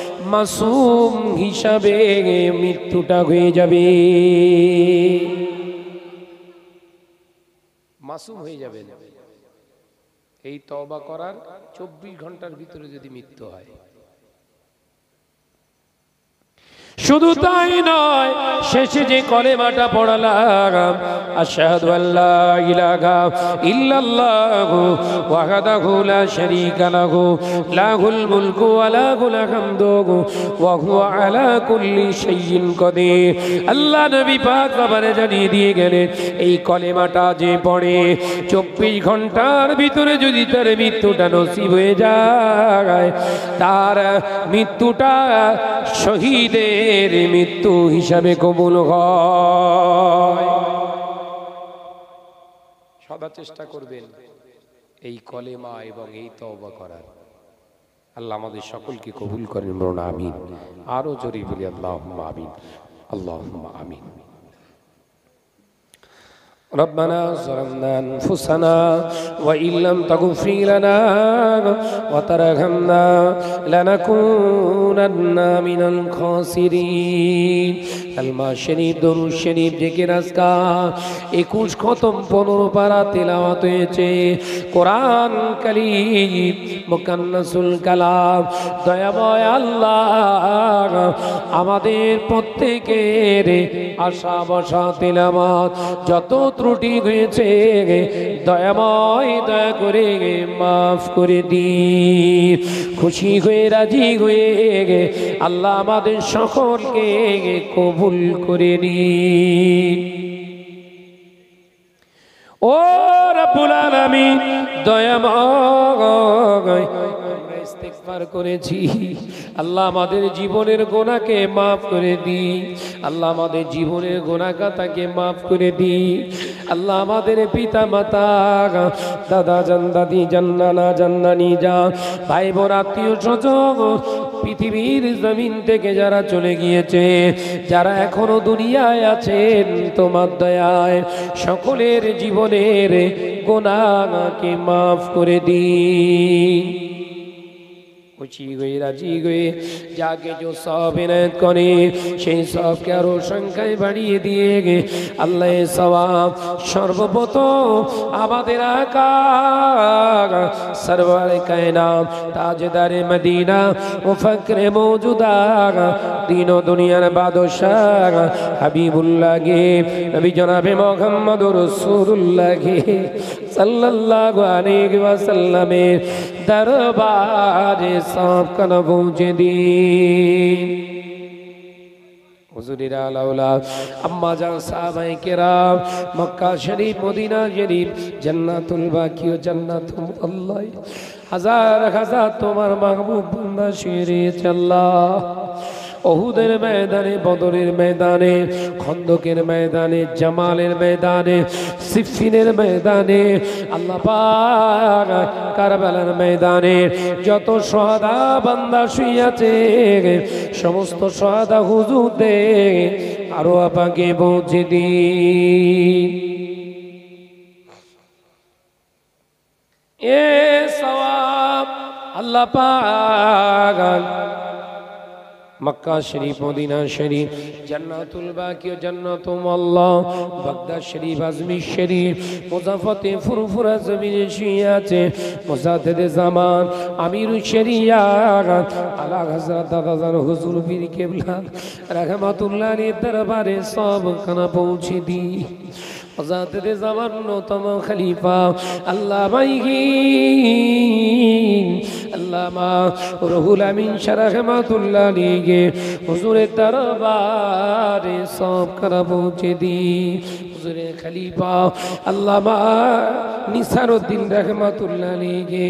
মাসুম হিসাবে মৃত্যুটা হয়ে যাবে মাসুম হয়ে যাবে এই তবা করার চব্বিশ ঘন্টার ভিতরে যদি মৃত্যু হয় শুধু তাই নয় শেষে যে কলেমাটা পড়ালাম আশহাদু আল্লাহ ইলাহা ইল্লাল্লাহু লা শারীকা লাহু লাহুল মুলকু ওয়া লাহুল হামদু ওয়া হুয়া আলা কুল্লি শাইইন কাদির আল্লাহ নবী পাক জানিয়ে দিয়ে গেলেন এই কলেমাটা যে পড়ে চব্বিশ ঘন্টার ভিতরে যদি তার মৃত্যুটা নসিব হয়ে যায় তার মৃত্যুটা শহীদের তাদের মৃত্যু হিসাবে কবুল সদা চেষ্টা করবেন এই কলেমা এবং এই তওবা করার আল্লাহ আমাদের সকলকে কবুল করেন বলুন আমিন আরো জরি বলি আল্লাহ আমিন আল্লাহ আমিন ربنا ظلمنا أنفسنا وإن لم تغفر لنا وترحمنا لنكونن من الخاسرين কালমা শরীফ দরু শরীফ ডেকে রাস্কা একুশ খতম পনেরো পারা তেলাওয়াত হয়েছে কোরআন কালিম মোকান্নাসুল কালাম দয়াময় আল্লাহ আমাদের প্রত্যেকের আশা বসা তেলাওয়াত যত ত্রুটি হয়েছে দয়াময় দয়া করে মাফ করে দিন খুশি হয়ে রাজি হয়ে আল্লাহ আমাদের সকলকে কবুল কবুল করে নিন ও রাব্বুল আলামিন দয়াময় ইস্তেকবার করেছি আল্লাহ আমাদের জীবনের গোনাকে মাফ করে দিই আল্লাহ আমাদের জীবনের গোনাকাতাকে মাফ করে দিই আল্লাহ আমাদের পিতা মাতা দাদা জান দাদি জান্নানা জান্নানি যা ভাই বোন আত্মীয় স্বজন পৃথিবীর জমিন থেকে যারা চলে গিয়েছে যারা এখনো দুনিয়ায় আছেন তোমার দয়ায় সকলের জীবনের গোনাকে মাফ করে দিই খুশি গই রাজি গই যা যো সব ইনায়েত করে সেই সব কে আরো সংখ্যায় বাড়িয়ে দিয়ে গে আল্লাহ সওয়াব সর্বপ্রত আমাদের আকা সরবার কায়নাম তাজদারে মদিনা ও ফকরে মওজুদা দিন ও দুনিয়ার বাদশাহ হাবিবুল্লাহ গে নবী জনাবে মোহাম্মদ রাসূলুল্লাহ গে সাল্লাল্লাহু আলাইহি ওয়াসাল্লামের دربار صاف کنبوں جدین حضوری رال اولا اما جان صاحب ہیں کرام مکہ شریف مدینہ جریف جنت الباقی و جنت اللہ ہزار ہزار تمہر محبوب بندہ شریف اللہ অহুদের ময়দানে বদরের ময়দানে খন্দকের ময়দানে জামালের ময়দানে সিফিনের ময়দানে আল্লাহ কারবালার ময়দানে যত সহাদা বান্দা শুয়াছে সমস্ত সহাদা হুজুদে আরো আপাকে পৌঁছে দিই এ সওয়াব আল্লাহ পাক মক্কা শরীফ মদিনা শরীফ জান্নাতুল বাকিও জান্নাতুম আল্লাহ বাগদাদ শরীফ আজমি শরীফ মুজাফতে ফুরফুরা জমিন শিয়াছে মোজাদেদে জামান আমিরু শরিয়া আলা হজরত দাদাজান হুজুর পীর কেবলা রহমাতুল্লাহ দরবারে সব খানা পৌঁছে দিই হজরত জামান নতম খলিফা আল্লাহ মাইহি আল্লামা রহুল আমিন শারাহমাতুল্লাহ লিগে হুজুরে দরবারে সব করা পৌঁছে দি হুজুরে খলিফা আল্লামা নিসারউদ্দিন রহমাতুল্লাহ লিগে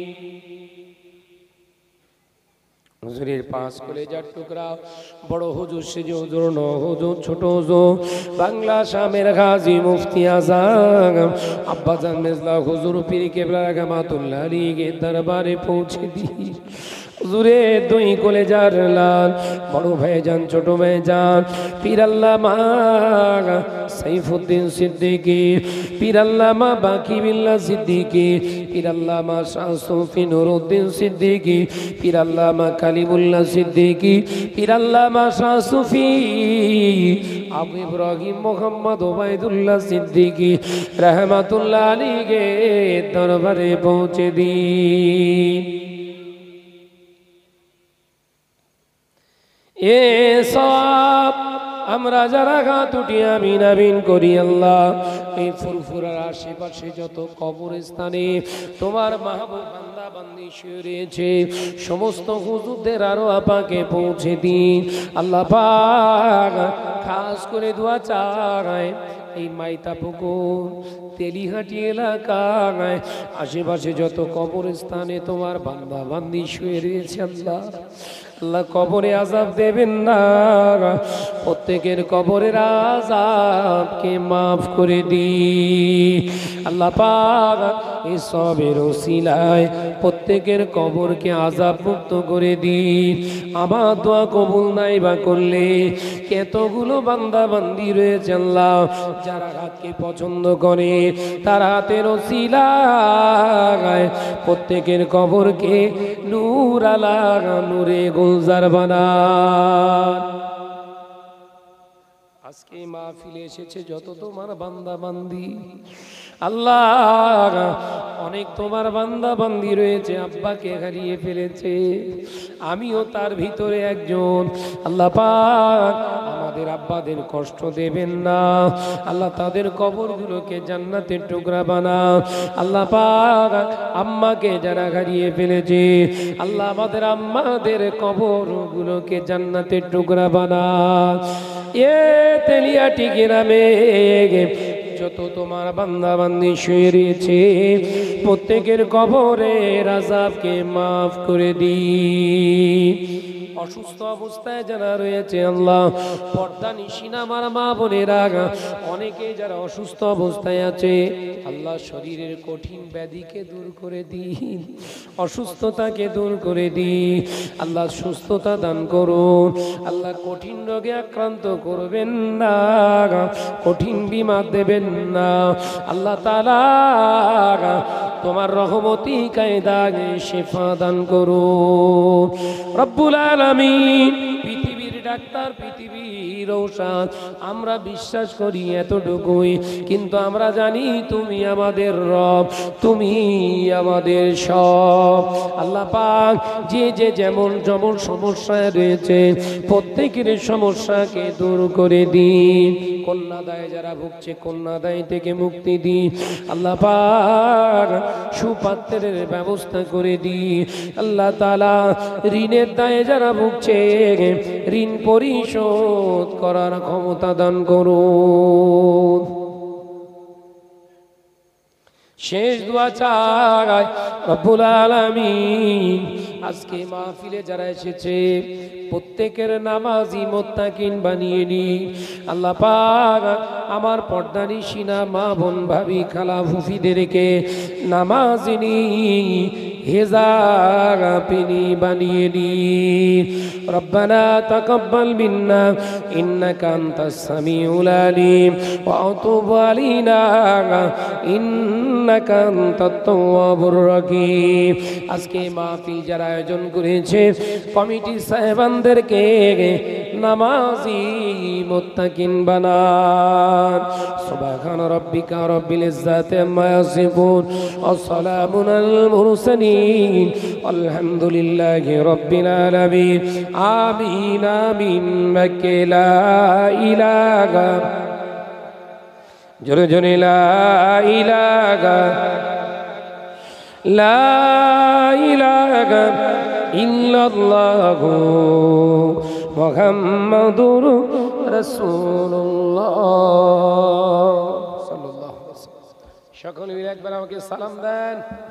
হুজুরের পাঁচ কলেজার টুকরা বড় হুজুর সেজে হুজুর ন হুজুর ছোট হুজুর বাংলা শামের গাজী মুফতি আজাগ আব্বাজান মেজলা হুজুর পীর কেবলা গামাতুল্লাহ মাতুল্লাহ দরবারে পৌঁছে দিয়ে হুজুরে দুই কোলে যার লাল বড় ভাই যান ছোট ভাই যান পিরাল্লা মা সাইফুদ্দিন সিদ্দিকি পিরাল্লা মা বাকি বিল্লা সিদ্দিকি পিরাল্লা মা শাহ সফি নুরুদ্দিন সিদ্দিকি পিরাল্লা মা কালিমুল্লা সিদ্দিকি পিরাল্লা মা শাহ সুফি আবু ইব্রাহিম মোহাম্মদ ওবায়দুল্লাহ সিদ্দিকি রহমাতুল্লাহ আলীকে দরবারে পৌঁছে দিই এ সব আমরা যারা গা উঠিয়ে আমিন করি আল্লাহ এই ফুলফুরার আশেপাশে যত কবরস্থানে তোমার মাহবুব বান্দা সমস্ত হুজুরদের আরো আপাকে পৌঁছে দিন আল্লাহ খাস করে দোয়া চায় এই মাইতা পুকুর তেলিহাটি এলাকায় আশেপাশে যত কবরস্থানে তোমার বান্দা বান্দি শুয়ে রয়েছে আল্লাহ আল্লাহ কবরে আজাব দেবেন না প্রত্যেকের কবরের আজাবকে মাফ করে দি আল্লাহ পাক এই সবের ওসিলায় প্রত্যেকের কবরকে আজাব মুক্ত করে দিই আমার দোয়া কবুল নাই বা করলে কতগুলো বান্দা বান্দি রয়েছে আল্লাহ যারা হাতকে পছন্দ করে তার হাতের ওসিলায় প্রত্যেকের কবরকে নূর আলা নূরে গুল গুলজার বানান আজকে মাহফিলে এসেছে যত তোমার বান্দা বান্দি আল্লাহ অনেক তোমার বান্দা বান্দি রয়েছে আব্বাকে হারিয়ে ফেলেছে আমিও তার ভিতরে একজন আল্লাহ পাক আমাদের আব্বাদের কষ্ট দেবেন না আল্লাহ তাদের কবরগুলোকে জান্নাতের টুকরা বানা আল্লাহ পাক আম্মাকে যারা হারিয়ে ফেলেছে আল্লাহ আমাদের আম্মাদের কবরগুলোকে জান্নাতের টুকরা বানা এ তেলিয়াটি গ্রামে যত তোমার বান্দাবান্দি শুয়ে রয়েছে প্রত্যেকের কবরে রাজাবকে মাফ করে দিই অসুস্থ অবস্থায় যারা রয়েছে আল্লাহ পর্দা নিশিন আমার মা আগা অনেকে যারা অসুস্থ অবস্থায় আছে আল্লাহ শরীরের কঠিন ব্যাধিকে দূর করে দি অসুস্থতাকে দূর করে দি আল্লাহ সুস্থতা দান করুন আল্লাহ কঠিন রোগে আক্রান্ত করবেন না কঠিন বিমা দেবেন না আল্লাহ তালা তোমার রহমতি কায়দা শেফা দান করুন রব্বুল আলা আমি পৃথিবীর ডাক্তার পৃথিবী রৌসাদ আমরা বিশ্বাস করি এতটুকুই কিন্তু আমরা জানি তুমি আমাদের রব তুমি আমাদের সব আল্লাহ পাক যে যে যেমন যেমন সমস্যায় রয়েছে প্রত্যেকের সমস্যাকে দূর করে দিন কন্যাদায় যারা ভুগছে কন্যাদায় থেকে মুক্তি দিন আল্লাহ পাক সুপাত্রের ব্যবস্থা করে দিই আল্লাহ তালা ঋণের দায়ে যারা ভুগছে ঋণ পরিশোধ করার ক্ষমতা দান করু শেষ দোয়া চায় রব্বুল আজকে মাহফিলে যারা এসেছে প্রত্যেকের নামাজি মোত্তাকিন বানিয়ে নি আল্লাহ পাক আমার পর্দানি সিনা মা বোন ভাবি খালা ফুফিদেরকে নামাজিনী هزار بني বানিয়ে ربنا تقبل منا إنك أنت السميع العليم وأتوب علينا إنك أنت التواب আজকে মাহফিল যারা আয়োজন করেছে কমিটি সাহেবানদেরকে নামাজি মুত্তাকিন বানান সুবহান রাব্বিকা রাব্বিল ইজ্জাতি আম্মা ইয়াসিফুন ওয়া সালামুন আল মুরসালিন العالمين الحمد لله رب العالمين آمين آمين مك لا إله جل جل لا إله لا إله إلا الله محمد رسول الله সকল একবার আমাকে সালাম দেন